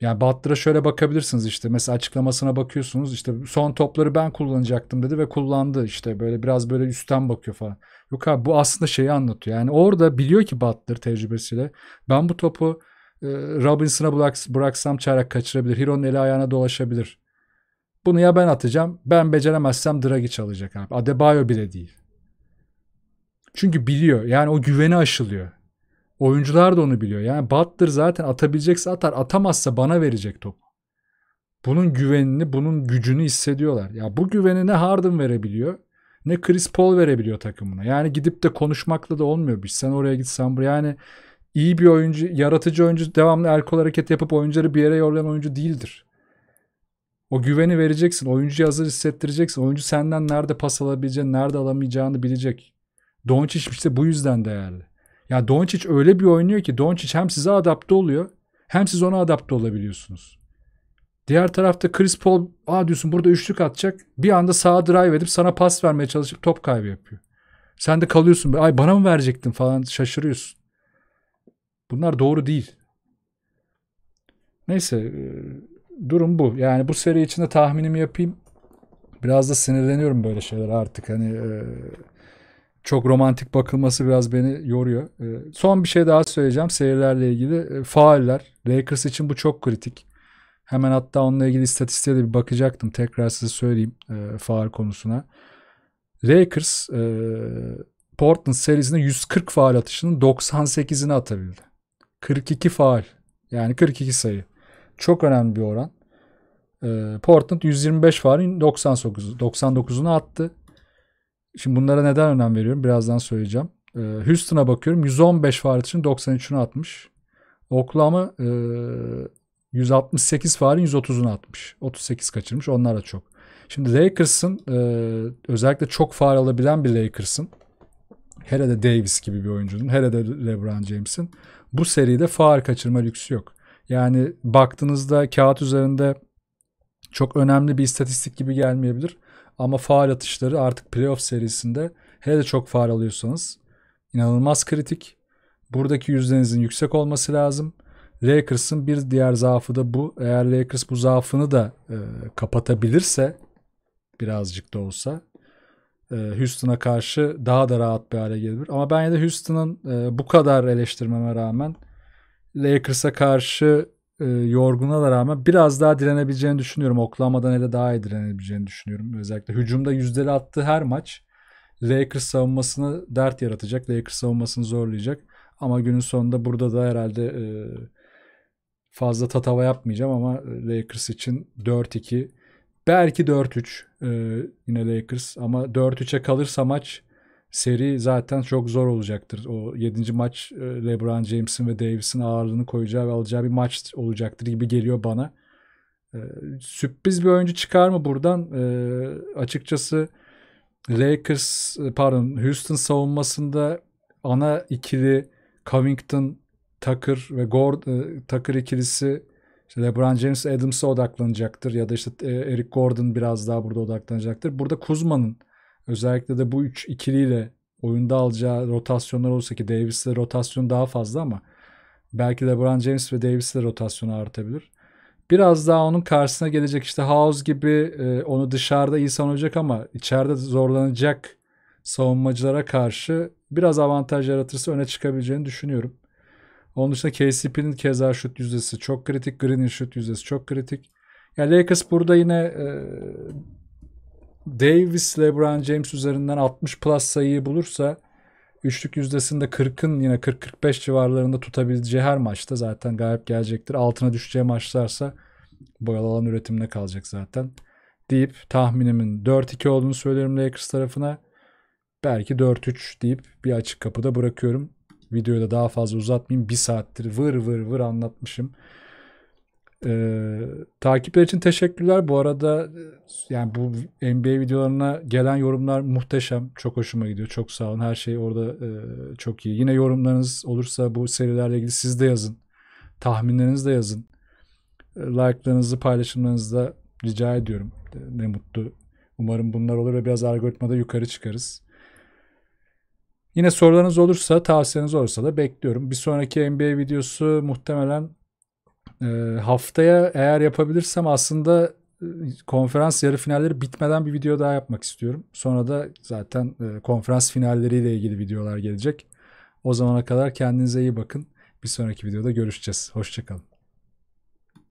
Yani Butler'a şöyle bakabilirsiniz işte mesela açıklamasına bakıyorsunuz işte son topları ben kullanacaktım dedi ve kullandı işte böyle biraz böyle üstten bakıyor falan. Yok abi bu aslında şeyi anlatıyor yani orada biliyor ki Butler tecrübesiyle ben bu topu ee, Robinson'a bıraksam çarak kaçırabilir. Hiro'nun eli ayağına dolaşabilir. Bunu ya ben atacağım. Ben beceremezsem Draghi çalacak abi. Adebayo bile değil. Çünkü biliyor. Yani o güveni aşılıyor. Oyuncular da onu biliyor. Yani Butler zaten atabilecekse atar. Atamazsa bana verecek topu. Bunun güvenini, bunun gücünü hissediyorlar. Ya bu güveni ne Harden verebiliyor ne Chris Paul verebiliyor takımına. Yani gidip de konuşmakla da olmuyor bir. Sen oraya git buraya. Yani iyi bir oyuncu, yaratıcı oyuncu, devamlı el kol hareket yapıp oyuncuları bir yere yollayan oyuncu değildir. O güveni vereceksin. oyuncu hazır hissettireceksin. Oyuncu senden nerede pas alabileceğini, nerede alamayacağını bilecek. Doncic işte bu yüzden değerli. Ya Doncic öyle bir oynuyor ki Doncic hem size adapte oluyor hem siz ona adapte olabiliyorsunuz. Diğer tarafta Chris Paul aa diyorsun burada üçlük atacak. Bir anda sağa drive edip sana pas vermeye çalışıp top kaybı yapıyor. Sen de kalıyorsun. Ay bana mı verecektin falan şaşırıyorsun. Bunlar doğru değil. Neyse e, durum bu. Yani bu seri içinde tahminimi yapayım. Biraz da sinirleniyorum böyle şeyler artık. Hani e, çok romantik bakılması biraz beni yoruyor. E, son bir şey daha söyleyeceğim serilerle ilgili. E, Lakers için bu çok kritik. Hemen hatta onunla ilgili istatistiğe de bir bakacaktım. Tekrar size söyleyeyim e, faal konusuna. Lakers e, Portland serisinde 140 faal atışının 98'ini atabildi. 42 faal. Yani 42 sayı. Çok önemli bir oran. Ee, Portland 125 faalin 99, 99'unu attı. Şimdi bunlara neden önem veriyorum? Birazdan söyleyeceğim. Ee, Houston'a bakıyorum. 115 faal için 93'ünü atmış. Oklahoma 168 e, faalin 130'unu atmış. 38 kaçırmış. Onlar da çok. Şimdi Lakers'ın e, özellikle çok faal alabilen bir Lakers'ın hele de Davis gibi bir oyuncunun hele de LeBron James'in bu seride faar kaçırma lüksü yok. Yani baktığınızda kağıt üzerinde çok önemli bir istatistik gibi gelmeyebilir. Ama faal atışları artık playoff serisinde hele de çok faal alıyorsanız inanılmaz kritik. Buradaki yüzdenizin yüksek olması lazım. Lakers'ın bir diğer zaafı da bu. Eğer Lakers bu zaafını da e, kapatabilirse birazcık da olsa e, Houston'a karşı daha da rahat bir hale gelir. Ama ben de Houston'ın e, bu kadar eleştirmeme rağmen Lakers'a karşı e, yorguna da rağmen biraz daha direnebileceğini düşünüyorum. Oklahoma'dan hele daha iyi direnebileceğini düşünüyorum. Özellikle hücumda yüzdeli attığı her maç Lakers savunmasını dert yaratacak. Lakers savunmasını zorlayacak. Ama günün sonunda burada da herhalde fazla tatava yapmayacağım ama Lakers için 4-2 Belki 4-3 e, yine Lakers ama 4-3'e kalırsa maç seri zaten çok zor olacaktır. O 7. maç e, LeBron James'in ve Davis'in ağırlığını koyacağı ve alacağı bir maç olacaktır gibi geliyor bana. Ee, sürpriz bir oyuncu çıkar mı buradan? Ee, açıkçası Lakers e, pardon Houston savunmasında ana ikili Covington, Tucker ve Gordon e, Tucker ikilisi işte LeBron James Adams'a odaklanacaktır ya da işte e, Eric Gordon biraz daha burada odaklanacaktır. Burada Kuzma'nın özellikle de bu üç ikiliyle oyunda alacağı rotasyonlar olursa ki Davis'le rotasyon daha fazla ama belki LeBron James ve Davis'le rotasyonu artabilir. Biraz daha onun karşısına gelecek işte House gibi e, onu dışarıda iyi savunacak ama içeride zorlanacak savunmacılara karşı biraz avantaj yaratırsa öne çıkabileceğini düşünüyorum. Onun dışında KCP'nin keza şut yüzdesi çok kritik. Green'in şut yüzdesi çok kritik. Yani Lakers burada yine e, Davis, LeBron James üzerinden 60 plus sayıyı bulursa üçlük yüzdesinde 40'ın yine 40-45 civarlarında tutabileceği her maçta zaten galip gelecektir. Altına düşeceği maçlarsa boyalı alan üretimine kalacak zaten. Deyip tahminimin 4-2 olduğunu söylerim Lakers tarafına. Belki 4-3 deyip bir açık kapıda bırakıyorum. Videoyu da daha fazla uzatmayayım. Bir saattir vır vır vır anlatmışım. Ee, takipler için teşekkürler. Bu arada e, yani bu NBA videolarına gelen yorumlar muhteşem. Çok hoşuma gidiyor. Çok sağ olun. Her şey orada e, çok iyi. Yine yorumlarınız olursa bu serilerle ilgili siz de yazın. Tahminlerinizi de yazın. E, like'larınızı, paylaşımlarınızı da rica ediyorum. E, ne mutlu. Umarım bunlar olur ve biraz algoritmada yukarı çıkarız. Yine sorularınız olursa, tavsiyeniz olursa da bekliyorum. Bir sonraki NBA videosu muhtemelen e, haftaya eğer yapabilirsem aslında e, konferans yarı finalleri bitmeden bir video daha yapmak istiyorum. Sonra da zaten e, konferans finalleriyle ilgili videolar gelecek. O zamana kadar kendinize iyi bakın. Bir sonraki videoda görüşeceğiz. Hoşçakalın.